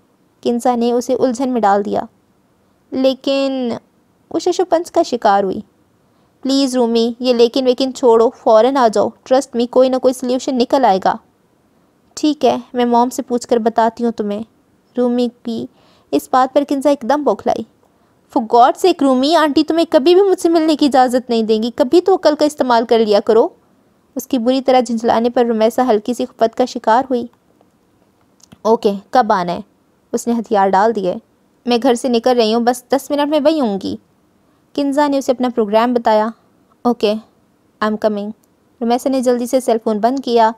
किन्जा ने उसे उलझन में डाल दिया लेकिन वो शशुपंच का शिकार हुई प्लीज़ रूमी ये लेकिन वेकिन छोड़ो फ़ौरन आ जाओ ट्रस्ट मी कोई ना कोई सल्यूशन निकल आएगा ठीक है मैं मॉम से पूछ कर बताती हूँ तुम्हें रूमी की इस बात पर किन्जा एकदम बौखलाई फॉर गॉड से एक रूमी आंटी तुम्हें कभी भी मुझसे मिलने की इजाज़त नहीं देंगी कभी तो अकल का इस्तेमाल कर लिया करो उसकी बुरी तरह झिझलाने पर रुमैसा हल्की सी खपत का शिकार हुई ओके कब आना है उसने हथियार डाल दिए मैं घर से निकल रही हूँ बस दस मिनट में वही हूँगी किन्जा ने उसे अपना प्रोग्राम बताया okay I am coming Ramesa ने जल्दी से सेलफोन बंद किया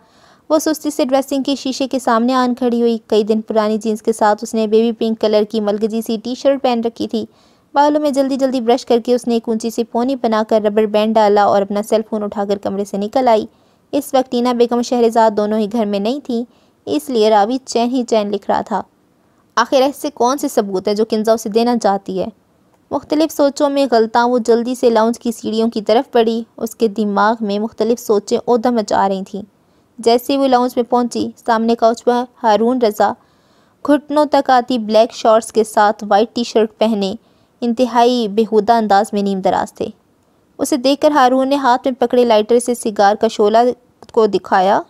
वो सुस्ती से ड्रेसिंग के शीशे के सामने आन खड़ी हुई कई दिन पुरानी जीन्स के साथ उसने बेबी पिंक कलर की मलगजी सी टी शर्ट पहन रखी थी बालों में जल्दी जल्दी ब्रश करके उसने एक ऊंची सी पोनी बनाकर रबर बैंड डाला और अपना सेलफोन उठाकर कमरे से निकल आई इस वक्त टीना बेगम शहरजाद दोनों ही घर में नहीं थी इसलिए रावी चैन ही चैन लिख रहा था आखिर ऐसे कौन से सबूत हैं जो किन्जा उसे देना चाहती है मुख्तलिफ सोचों में गलता वो जल्दी से लाउंज की सीढ़ियों की तरफ पड़ी उसके दिमाग में मुख्तलिफ सोचें उदा मचा रही थीं जैसे वो लाउंज में पहुंची सामने काउच पर हारून रज़ा घुटनों तक आती ब्लैक शॉर्ट्स के साथ वाइट टी शर्ट पहने इंतहाई बेहुदा अंदाज में नीम दराज थे उसे देखकर हारून ने हाथ में पकड़े लाइटर से सिगार का शोला को दिखाया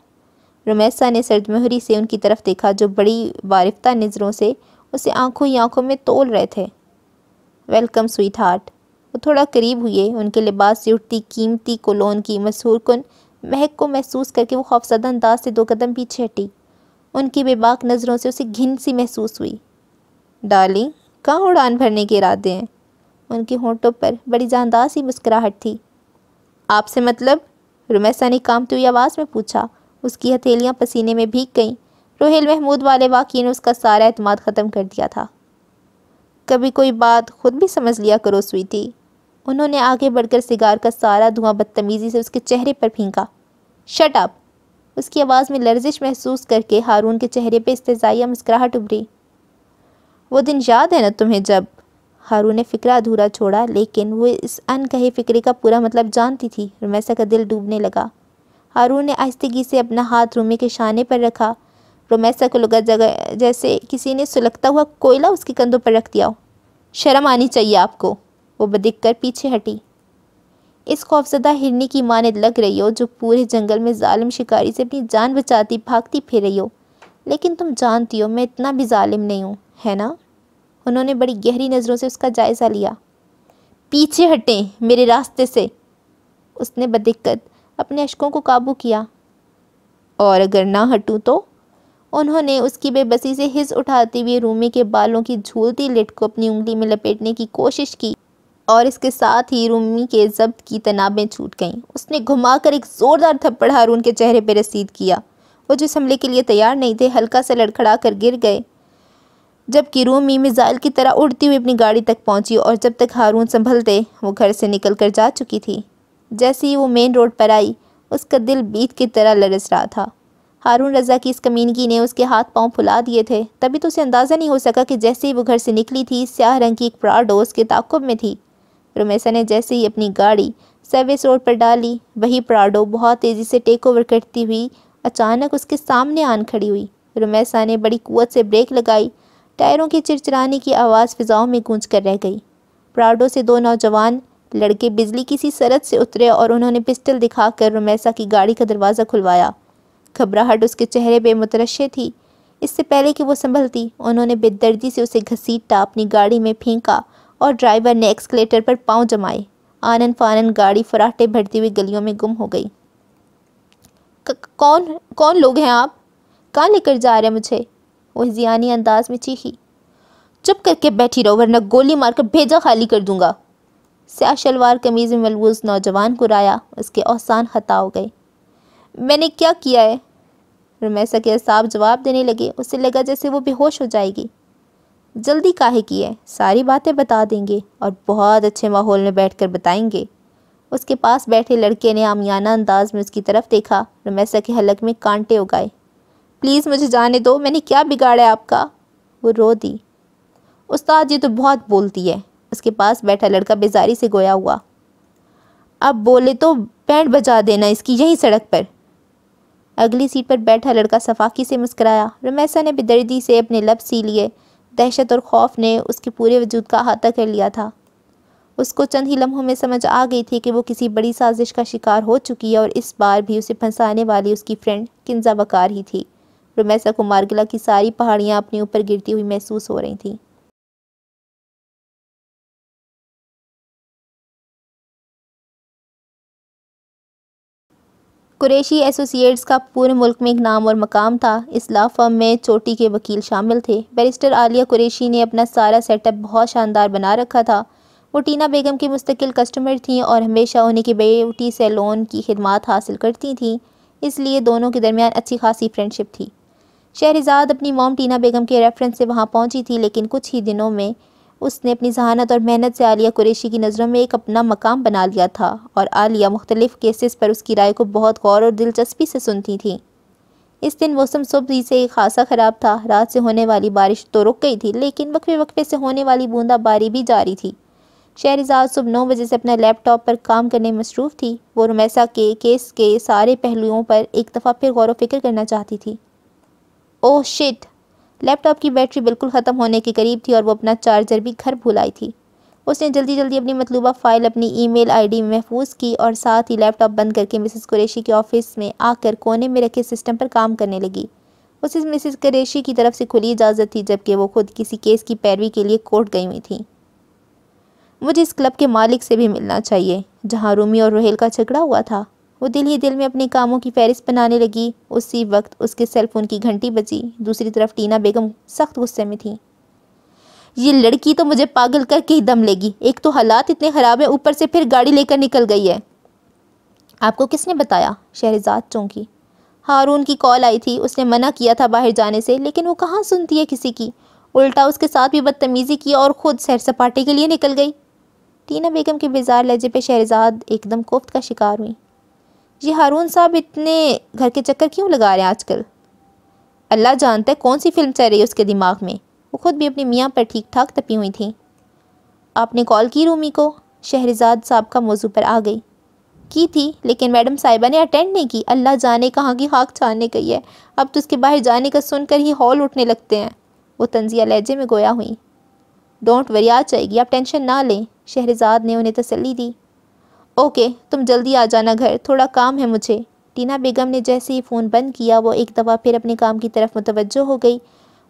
रोमैसा ने सरदमहरी से उनकी तरफ देखा जो बड़ी वारिफ्ता नज़रों से उसे आंखों ही आंखों में तोल रहे थे वेलकम स्वीट हार्ट वो थोड़ा करीब हुए उनके लिबास से उठती कीमती कोलोन की मशहूर कन महक को महसूस करके वो खौफसदा अंदाज से दो कदम पीछे हटी उनकी बेबाक नज़रों से उसे घिन सी महसूस हुई डाली कहाँ उड़ान भरने के इरादे हैं उनके होंठों पर बड़ी जानदार सी मुस्कुराहट थी आपसे मतलब रुमैसा ने कामती हुई आवाज़ में पूछा उसकी हथेलियाँ पसीने में भीग गईं रोहेल महमूद वाले वाकई ने उसका सारा अहतम ख़त्म कर दिया था कभी कोई बात खुद भी समझ लिया करो स्वीटी उन्होंने आगे बढ़कर सिगार का सारा धुआं बदतमीज़ी से उसके चेहरे पर फेंका शट अप उसकी आवाज़ में लर्जिश महसूस करके हारून के चेहरे पर इस्तजाया मुस्कुराहट उभरी वो दिन याद है ना तुम्हें जब हारून ने फिक्रा अधूरा छोड़ा लेकिन वो इस अनकहे फिक्रे का पूरा मतलब जानती थी रुमैसा का दिल डूबने लगा हारून ने आहिस्तगी से अपना हाथ रूमी के शाने पर रखा रोमैसा तो को लगा जगह जैसे किसी ने सुलगता हुआ कोयला उसके कंधों पर रख दिया हो शर्म आनी चाहिए आपको वो बदिख कर पीछे हटी इस खौफजदा हिरनी की माने लग रही हो जो पूरे जंगल में ालिम शिकारी से अपनी जान बचाती भागती फिर रही हो लेकिन तुम जानती हो मैं इतना भी ालिम नहीं हूँ है ना उन्होंने बड़ी गहरी नज़रों से उसका जायज़ा लिया पीछे हटें मेरे रास्ते से उसने बदिक्कत अपने अशकों को काबू किया और अगर ना हटूँ तो उन्होंने उसकी बेबसी से हिस उठाते हुए रूमी के बालों की झूलती लिट को अपनी उंगली में लपेटने की कोशिश की और इसके साथ ही रूमी के जब्त की तनाबें छूट गईं उसने घुमाकर एक ज़ोरदार थप्पड़ हारून के चेहरे पर रसीद किया वो जिस हमले के लिए तैयार नहीं थे हल्का सा लड़खड़ा कर गिर गए जबकि रूमी मिज़ाइल की तरह उड़ती हुई अपनी गाड़ी तक पहुंची और जब तक हारून संभलते वो घर से निकल कर जा चुकी थी जैसे ही वो मेन रोड पर आई उसका दिल बीत की तरह लरस रहा था हारून रज़ा की इस कमीनगी ने उसके हाथ पांव फुला दिए थे तभी तो उसे अंदाज़ा नहीं हो सका कि जैसे ही वो घर से निकली थी स्याह रंग की एक प्राडो उसके ताकुब में थी रोमेसा ने जैसे ही अपनी गाड़ी सर्विस रोड पर डाली वही प्राडो बहुत तेज़ी से टेक ओवर करती हुई अचानक उसके सामने आन खड़ी हुई रोमैसा ने बड़ी कुत से ब्रेक लगाई टायरों के चिरचिराने की आवाज़ फिजाओं में गूंज कर रह गई प्राडो से दो नौजवान लड़के बिजली किसी सरद से उतरे और उन्होंने पिस्टल दिखाकर रोमैसा की गाड़ी का दरवाज़ा खुलवाया घबराहट उसके चेहरे बेमुतरशे थी इससे पहले कि वो संभलती उन्होंने बेदर्दी से उसे घसीटा अपनी गाड़ी में फेंका और ड्राइवर ने एक्सकलेटर पर पाँव जमाए आनन फानन गाड़ी फराटे भरती हुई गलियों में गुम हो गई कौन कौन लोग हैं आप कहाँ लेकर जा रहे हैं मुझे वह जियानी अंदाज में चीखी चुप करके बैठी रहो वरना गोली मारकर भेजा खाली कर दूंगा स्या शलवार कमीज में मलबूस नौजवान को राया उसके औसान खता हो गए मैंने क्या किया है रमेशा के साहब जवाब देने लगे उसे लगा जैसे वो बेहोश हो जाएगी जल्दी काहे की है सारी बातें बता देंगे और बहुत अच्छे माहौल में बैठकर बताएंगे उसके पास बैठे लड़के ने आमियाना अंदाज में उसकी तरफ देखा रमेशा के हलक में कांटे उगाए प्लीज़ मुझे जाने दो मैंने क्या बिगाड़ा आपका वो रो दी उस्ताद ये तो बहुत बोलती है उसके पास बैठा लड़का बेजारी से गोया हुआ अब बोले तो पैंट बजा देना इसकी यही सड़क पर अगली सीट पर बैठा लड़का सफाकी से मुस्कराया रमेसा ने बेदर्दी से अपने लब सी लिए दहशत और खौफ ने उसके पूरे वजूद का अहाता कर लिया था उसको चंद ही लम्हों में समझ आ गई थी कि वो किसी बड़ी साजिश का शिकार हो चुकी है और इस बार भी उसे फंसाने वाली उसकी फ्रेंड किन्जा बकार ही थी रोमैसा को मारगिला की सारी पहाड़ियाँ अपने ऊपर गिरती हुई महसूस हो रही थीं कुरेशी एसोसिएट्स का पूरे मुल्क में एक नाम और मकाम था इस लॉ फर्म में चोटी के वकील शामिल थे बैरिस्टर आलिया कुरेशी ने अपना सारा सेटअप बहुत शानदार बना रखा था वो टीना बेगम की मुस्तकिल कस्टमर थीं और हमेशा उन्हीं की ब्यूटी सैलोन की खिदमत हासिल करती थीं इसलिए दोनों के दरमियान अच्छी खासी फ्रेंडशिप थी शहरजाद अपनी मोम टीना बेगम के रेफरेंस से वहाँ पहुँची थी लेकिन कुछ ही दिनों में उसने अपनी जहानत और मेहनत से आलिया कुरेशी की नज़रों में एक अपना मकाम बना लिया था और आलिया मुख्तलिफ़ केसेस पर उसकी राय को बहुत गौर और दिलचस्पी से सुनती थी इस दिन मौसम सुबह से खासा ख़राब था रात से होने वाली बारिश तो रुक गई थी लेकिन वक्फे वक्फे से होने वाली बूंदाबारी भी जारी थी शहरजाद सुबह नौ बजे से अपना लैपटॉप पर काम करने मसरूफ़ थी वो रुमैसा के केस के सारे पहलुओं पर एक दफ़ा फिर गौर व फिक्र करना चाहती थी ओह शिट लैपटॉप की बैटरी बिल्कुल ख़त्म होने के करीब थी और वो अपना चार्जर भी घर भूल आई थी उसने जल्दी जल्दी अपनी मतलूबा फ़ाइल अपनी ईमेल आईडी में महफूज की और साथ ही लैपटॉप बंद करके मिसेस कुरेशी के ऑफ़िस में आकर कोने में रखे सिस्टम पर काम करने लगी उसे मिसेस कुरेशी की तरफ से खुली इजाज़त थी जबकि वो खुद किसी केस की पैरवी के लिए कोर्ट गई हुई थी मुझे इस क्लब के मालिक से भी मिलना चाहिए जहाँ रूमी और रोहेल का झगड़ा हुआ था वो दिल ही दिल में अपने कामों की फहरिस्त बनाने लगी उसी वक्त उसके सेलफोन की घंटी बजी दूसरी तरफ टीना बेगम सख्त गुस्से में थी ये लड़की तो मुझे पागल करके ही दम लेगी एक तो हालात इतने ख़राब हैं ऊपर से फिर गाड़ी लेकर निकल गई है आपको किसने बताया शहरजाद चौंकी हारून की कॉल आई थी उसने मना किया था बाहर जाने से लेकिन वो कहाँ सुनती है किसी की उल्टा उसके साथ भी बदतमीज़ी की और ख़ुद सैर सपाटे के लिए निकल गई टीना बेगम के बेजार लहजे पे शहजाद एकदम कोफ्त का शिकार हुई ये हारून साहब इतने घर के चक्कर क्यों लगा रहे हैं आजकल अल्लाह जानता है कौन सी फिल्म चल रही है उसके दिमाग में वो खुद भी अपने मियाँ पर ठीक ठाक तपी हुई थी आपने कॉल की रूमी को शहरजाद साहब का मौजू पर आ गई की थी लेकिन मैडम साहिबा ने अटेंड नहीं की अल्लाह जाने कहाँ की हाक छाने गई है अब तो उसके बाहर जाने का सुनकर ही हॉल उठने लगते हैं वो तंजिया लहजे में गोया हुई डोंट वरी आ जाएगी आप टेंशन ना लें शहरजाद ने उन्हें तसली दी ओके तुम जल्दी आ जाना घर थोड़ा काम है मुझे टीना बेगम ने जैसे ही फ़ोन बंद किया वो एक दफ़ा फिर अपने काम की तरफ मुतवजो हो गई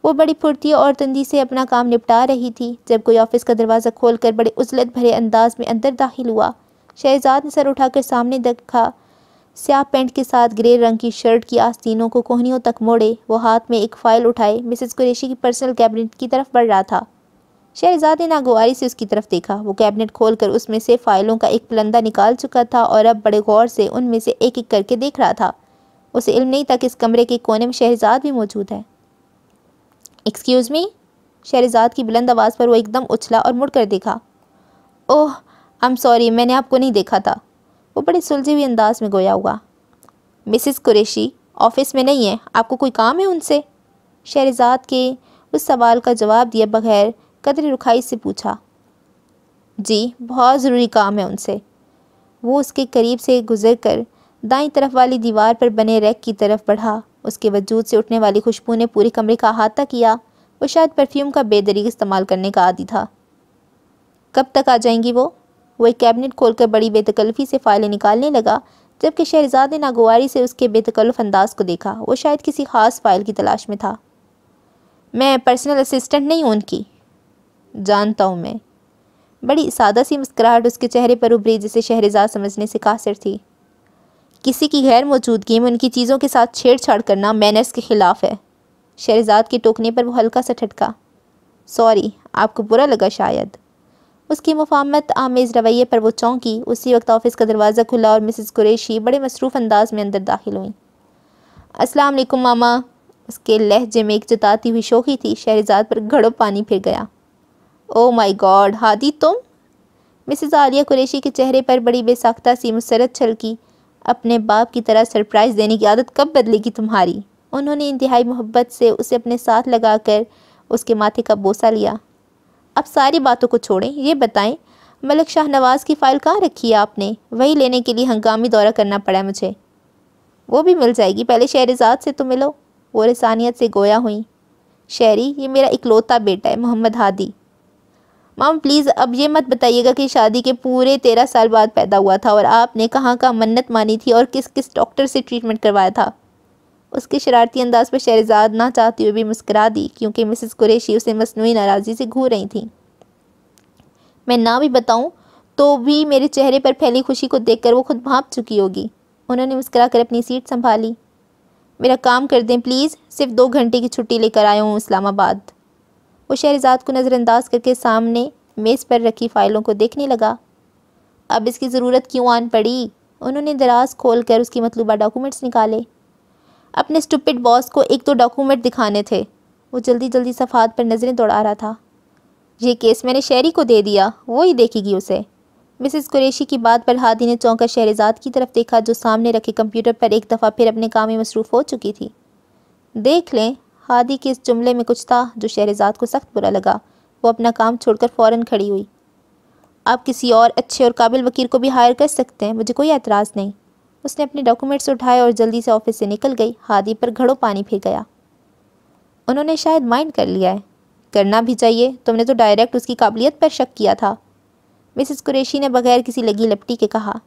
वो बड़ी फुर्ती और तंदी से अपना काम निपटा रही थी जब कोई ऑफिस का दरवाज़ा खोलकर बड़े उजलत भरे अंदाज में अंदर दाखिल हुआ शहजाद ने सर उठाकर सामने देखा स्याह पेंट के साथ ग्रे रंग की शर्ट की आस्तीनों को कोहनियों तक मोड़े वो हाथ में एक फ़ाइल उठाए मिसेस कुरेशी की पर्सनल कैबिनेट की तरफ बढ़ रहा था शहजाद ने नागवारी से उसकी तरफ देखा वो कैबिनेट खोलकर उसमें से फाइलों का एक पलंदा निकाल चुका था और अब बड़े गौर से उनमें से एक एक करके देख रहा था उसे इल्म नहीं था कि इस कमरे के कोने में शहजाद भी मौजूद है एक्सक्यूज़ मी शहजाद की बुलंद आवाज़ पर वो एकदम उछला और मुड़ कर देखा ओह आई एम सॉरी मैंने आपको नहीं देखा था वो बड़े सुलझे हुए अंदाज में गोया हुआ मिसिस कुरेशी ऑफिस में नहीं है आपको कोई काम है उनसे शहजाद के उस सवाल का जवाब दिए बगैर कदर रुखाई से पूछा जी बहुत ज़रूरी काम है उनसे वो उसके करीब से गुजर कर दाई तरफ वाली दीवार पर बने रैक की तरफ बढ़ा उसके वजूद से उठने वाली खुशबू ने पूरे कमरे का अहाता किया वो शायद परफ्यूम का बेदरीक इस्तेमाल करने का आदि था कब तक आ जाएंगी वो वो एक कैबिनेट खोलकर बड़ी बेतकल्फ़ी से फाइलें निकालने लगा जबकि शहजाद ने नागवारी से उसके बेतकल्फ अंदाज को देखा वो शायद किसी ख़ास फाइल की तलाश में था मैं पर्सनल असिस्टेंट नहीं हूँ उनकी जानता हूँ मैं बड़ी सादा सी मुस्कुराहट उसके चेहरे पर उभरी जिसे शहरजाद समझने से कासिर थी किसी की गैर मौजूदगी में उनकी चीज़ों के साथ छेड़छाड़ करना मैनर्स के ख़िलाफ़ है शहरजाद के टोकने पर वो हल्का सा ठटका सॉरी आपको बुरा लगा शायद उसकी मुफामत आमेज़ रवैये पर वो चौंकी उसी वक्त ऑफिस का दरवाज़ा खुला और मिसिस कुरेशी बड़े मसरूफ़ अंदाज में अंदर दाखिल हुई अस्सलाम मामा उसके लहजे में एक जताती हुई शोखी थी शहरजाद पर घड़ों पानी फिर गया ओ माई गॉड हादी तुम मिसेस आलिया कुरेशी के चेहरे पर बड़ी बेसाख्ता सी मुसरत छलकी अपने बाप की तरह सरप्राइज़ देने की आदत कब बदलेगी तुम्हारी उन्होंने इंतहाई मोहब्बत से उसे अपने साथ लगाकर उसके माथे का बोसा लिया अब सारी बातों को छोड़ें ये बताएं मलक शाह नवाज़ की फ़ाइल कहाँ रखी है आपने वही लेने के लिए हंगामी दौरा करना पड़ा मुझे वो भी मिल जाएगी पहले शहरजाद से तो मिलो वो रसानियत से गोया हुई शहरी ये मेरा इकलौता बेटा है मोहम्मद हादी माम प्लीज़ अब ये मत बताइएगा कि शादी के पूरे तेरह साल बाद पैदा हुआ था और आपने कहाँ कहाँ मन्नत मानी थी और किस किस डॉक्टर से ट्रीटमेंट करवाया था उसके शरारती अंदाज पर शहरजाद ना चाहते हुए भी मुस्करा दी क्योंकि मिसेस कुरेशी उसे मसनू नाराजी से घूर रही थी मैं ना भी बताऊँ तो भी मेरे चेहरे पर फैली खुशी को देखकर वो खुद भाप चुकी होगी उन्होंने मुस्करा कर अपनी सीट संभाली मेरा काम कर दें प्लीज़ सिर्फ दो घंटे की छुट्टी लेकर आया हूँ इस्लामाबाद वो शहरजाद को नज़रअंदाज करके सामने मेज़ पर रखी फाइलों को देखने लगा अब इसकी ज़रूरत क्यों आन पड़ी उन्होंने दराज खोल कर उसकी मतलूबा डॉक्यूमेंट्स निकाले अपने स्टूपिड बॉस को एक दो डॉक्यूमेंट दिखाने थे वो जल्दी जल्दी सफ़ात पर नज़रें दौड़ा रहा था ये केस मैंने शहरी को दे दिया वो ही देखेगी उसे मिसिस कुरेशी की बात पर हादी ने चौंका शहरजाद की तरफ देखा जो सामने रखे कंप्यूटर पर एक दफ़ा फिर अपने काम में मसरूफ़ हो चुकी थी देख लें हादी के इस जुमले में कुछ था जो शहरजाद को सख्त बुरा लगा वो अपना काम छोड़कर फ़ौरन खड़ी हुई आप किसी और अच्छे और काबिल वकील को भी हायर कर सकते हैं मुझे कोई एतराज़ नहीं उसने अपने डॉक्यूमेंट्स उठाए और जल्दी से ऑफिस से निकल गई हादी पर घड़ों पानी फिर गया उन्होंने शायद माइंड कर लिया है करना भी चाहिए तुमने तो डायरेक्ट उसकी काबिलियत पर शक किया था मिसिस कुरेशी ने बगैर किसी लगी लपटी के कहा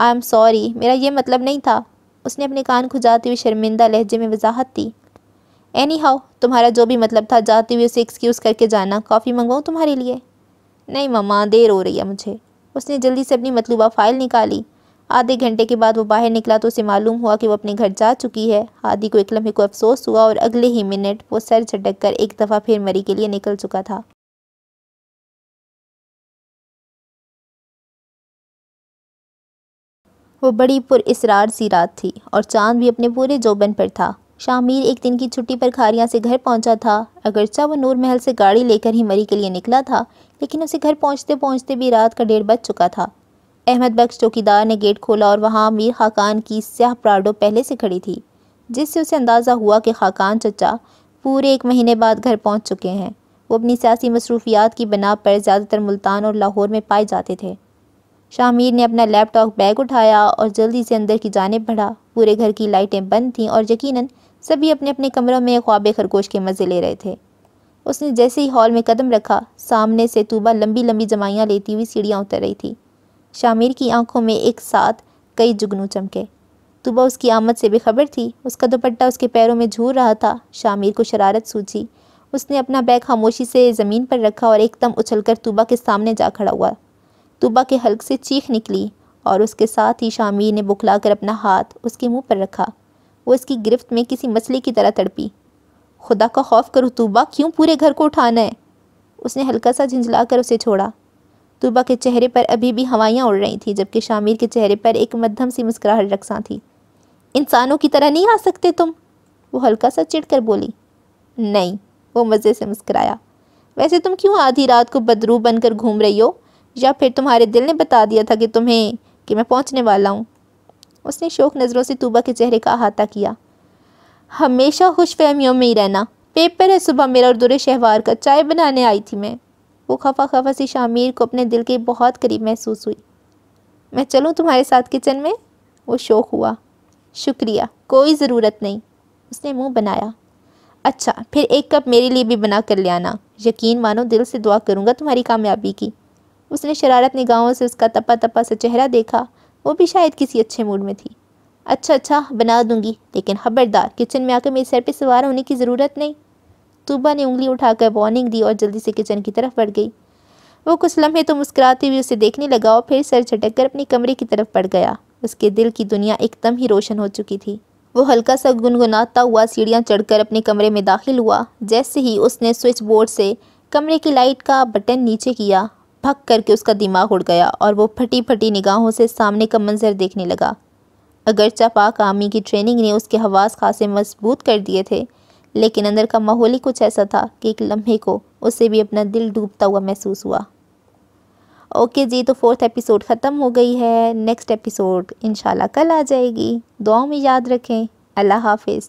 आई एम सॉरी मेरा ये मतलब नहीं था उसने अपने कान खुजाते हुए शर्मिंदा लहजे में वजाहत दी एनी हाउ तुम्हारा जो भी मतलब था जाते हुए उसे एक्सक्यूज़ करके जाना कॉफ़ी मंगवाऊँ तुम्हारे लिए नहीं मम्मा देर हो रही है मुझे उसने जल्दी से अपनी मतलूबा फ़ाइल निकाली आधे घंटे के बाद वो बाहर निकला तो उसे मालूम हुआ कि वो अपने घर जा चुकी है आदि को एक लम्हे को अफसोस हुआ और अगले ही मिनट वो सर झटक कर एक दफ़ा फिर मरी के लिए निकल चुका था वो बड़ी पुर इसरार सी रात थी और चांद भी अपने पूरे जोबन पर था शामिर एक दिन की छुट्टी पर खारिया से घर पहुंचा था अगरचा वह नूर महल से गाड़ी लेकर ही मरी के लिए निकला था लेकिन उसे घर पहुंचते पहुंचते भी रात का डेढ़ बज चुका था अहमद बख्श चौकीदार ने गेट खोला और वहाँ मीर खाकान की स्याह प्राडो पहले से खड़ी थी जिससे उसे अंदाज़ा हुआ कि खाकान चचा पूरे एक महीने बाद घर पहुँच चुके हैं वो अपनी सियासी मसरूफियात की बना पर ज़्यादातर मुल्तान और लाहौर में पाए जाते थे शामिर ने अपना लैपटॉप बैग उठाया और जल्दी से अंदर की जानब बढ़ा पूरे घर की लाइटें बंद थीं और यकीनन सभी अपने अपने कमरों में ख्वाब खरगोश के मज़े ले रहे थे उसने जैसे ही हॉल में कदम रखा सामने से तूबा लंबी लंबी जमाइयाँ लेती हुई सीढ़ियाँ उतर रही थी शामिर की आंखों में एक साथ कई जुगनू चमके तूबा उसकी आमद से बेखबर थी उसका दुपट्टा उसके पैरों में झूर रहा था शामिर को शरारत सूझी उसने अपना बैग खामोशी से ज़मीन पर रखा और एकदम उछलकर तूबा के सामने जा खड़ा हुआ तूबा के हल्क से चीख निकली और उसके साथ ही शामिर ने बुखला अपना हाथ उसके मुँह पर रखा वो इसकी गिरफ्त में किसी मछली की तरह तड़पी खुदा का खौफ करो तूबा क्यों पूरे घर को उठाना है उसने हल्का सा झिझला कर उसे छोड़ा तूबा के चेहरे पर अभी भी हवाइयाँ उड़ रही थीं जबकि शामिर के चेहरे पर एक मध्यम सी मुस्कुराहट रकसा थी इंसानों की तरह नहीं आ सकते तुम वो हल्का सा चिढ़ कर बोली नहीं वो मज़े से मुस्कराया वैसे तुम क्यों आधी रात को बदरू बनकर घूम रही हो या फिर तुम्हारे दिल ने बता दिया था कि तुम्हें कि मैं पहुंचने वाला हूँ उसने शोक नज़रों से तूबा के चेहरे का अहाता किया हमेशा खुश फहमियों में ही रहना पेपर है सुबह मेरा और दुरे शहवार का चाय बनाने आई थी मैं वो खफा खफा सी शामिर को अपने दिल के बहुत करीब महसूस हुई मैं चलूँ तुम्हारे साथ किचन में वो शौक हुआ शुक्रिया कोई ज़रूरत नहीं उसने मुंह बनाया अच्छा फिर एक कप मेरे लिए भी बना कर ले आना यकीन मानो दिल से दुआ करूँगा तुम्हारी कामयाबी की उसने शरारत निगाहों से उसका तपा तपा सा चेहरा देखा वो भी शायद किसी अच्छे मूड में थी अच्छा अच्छा बना दूंगी लेकिन खबरदार किचन में आकर मेरे सर पे सवार होने की ज़रूरत नहीं तूबा ने उंगली उठाकर वार्निंग दी और जल्दी से किचन की तरफ बढ़ गई वो कुछ लम्हे तो मुस्कुराते हुए उसे देखने लगा और फिर सर झटक कर अपने कमरे की तरफ पड़ गया उसके दिल की दुनिया एकदम ही रोशन हो चुकी थी वो हल्का सा गुनगुनाता हुआ सीढ़ियाँ चढ़कर अपने कमरे में दाखिल हुआ जैसे ही उसने स्विच बोर्ड से कमरे की लाइट का बटन नीचे किया भक करके उसका दिमाग उड़ गया और वो फटी फटी निगाहों से सामने का मंजर देखने लगा अगरचा पाक आर्मी की ट्रेनिंग ने उसके हवास खासे मजबूत कर दिए थे लेकिन अंदर का माहौल ही कुछ ऐसा था कि एक लम्हे को उससे भी अपना दिल डूबता हुआ महसूस हुआ ओके जी तो फोर्थ एपिसोड ख़त्म हो गई है नेक्स्ट एपिसोड इंशाल्लाह कल आ जाएगी दुआओं में याद रखें अल्लाह हाफिज़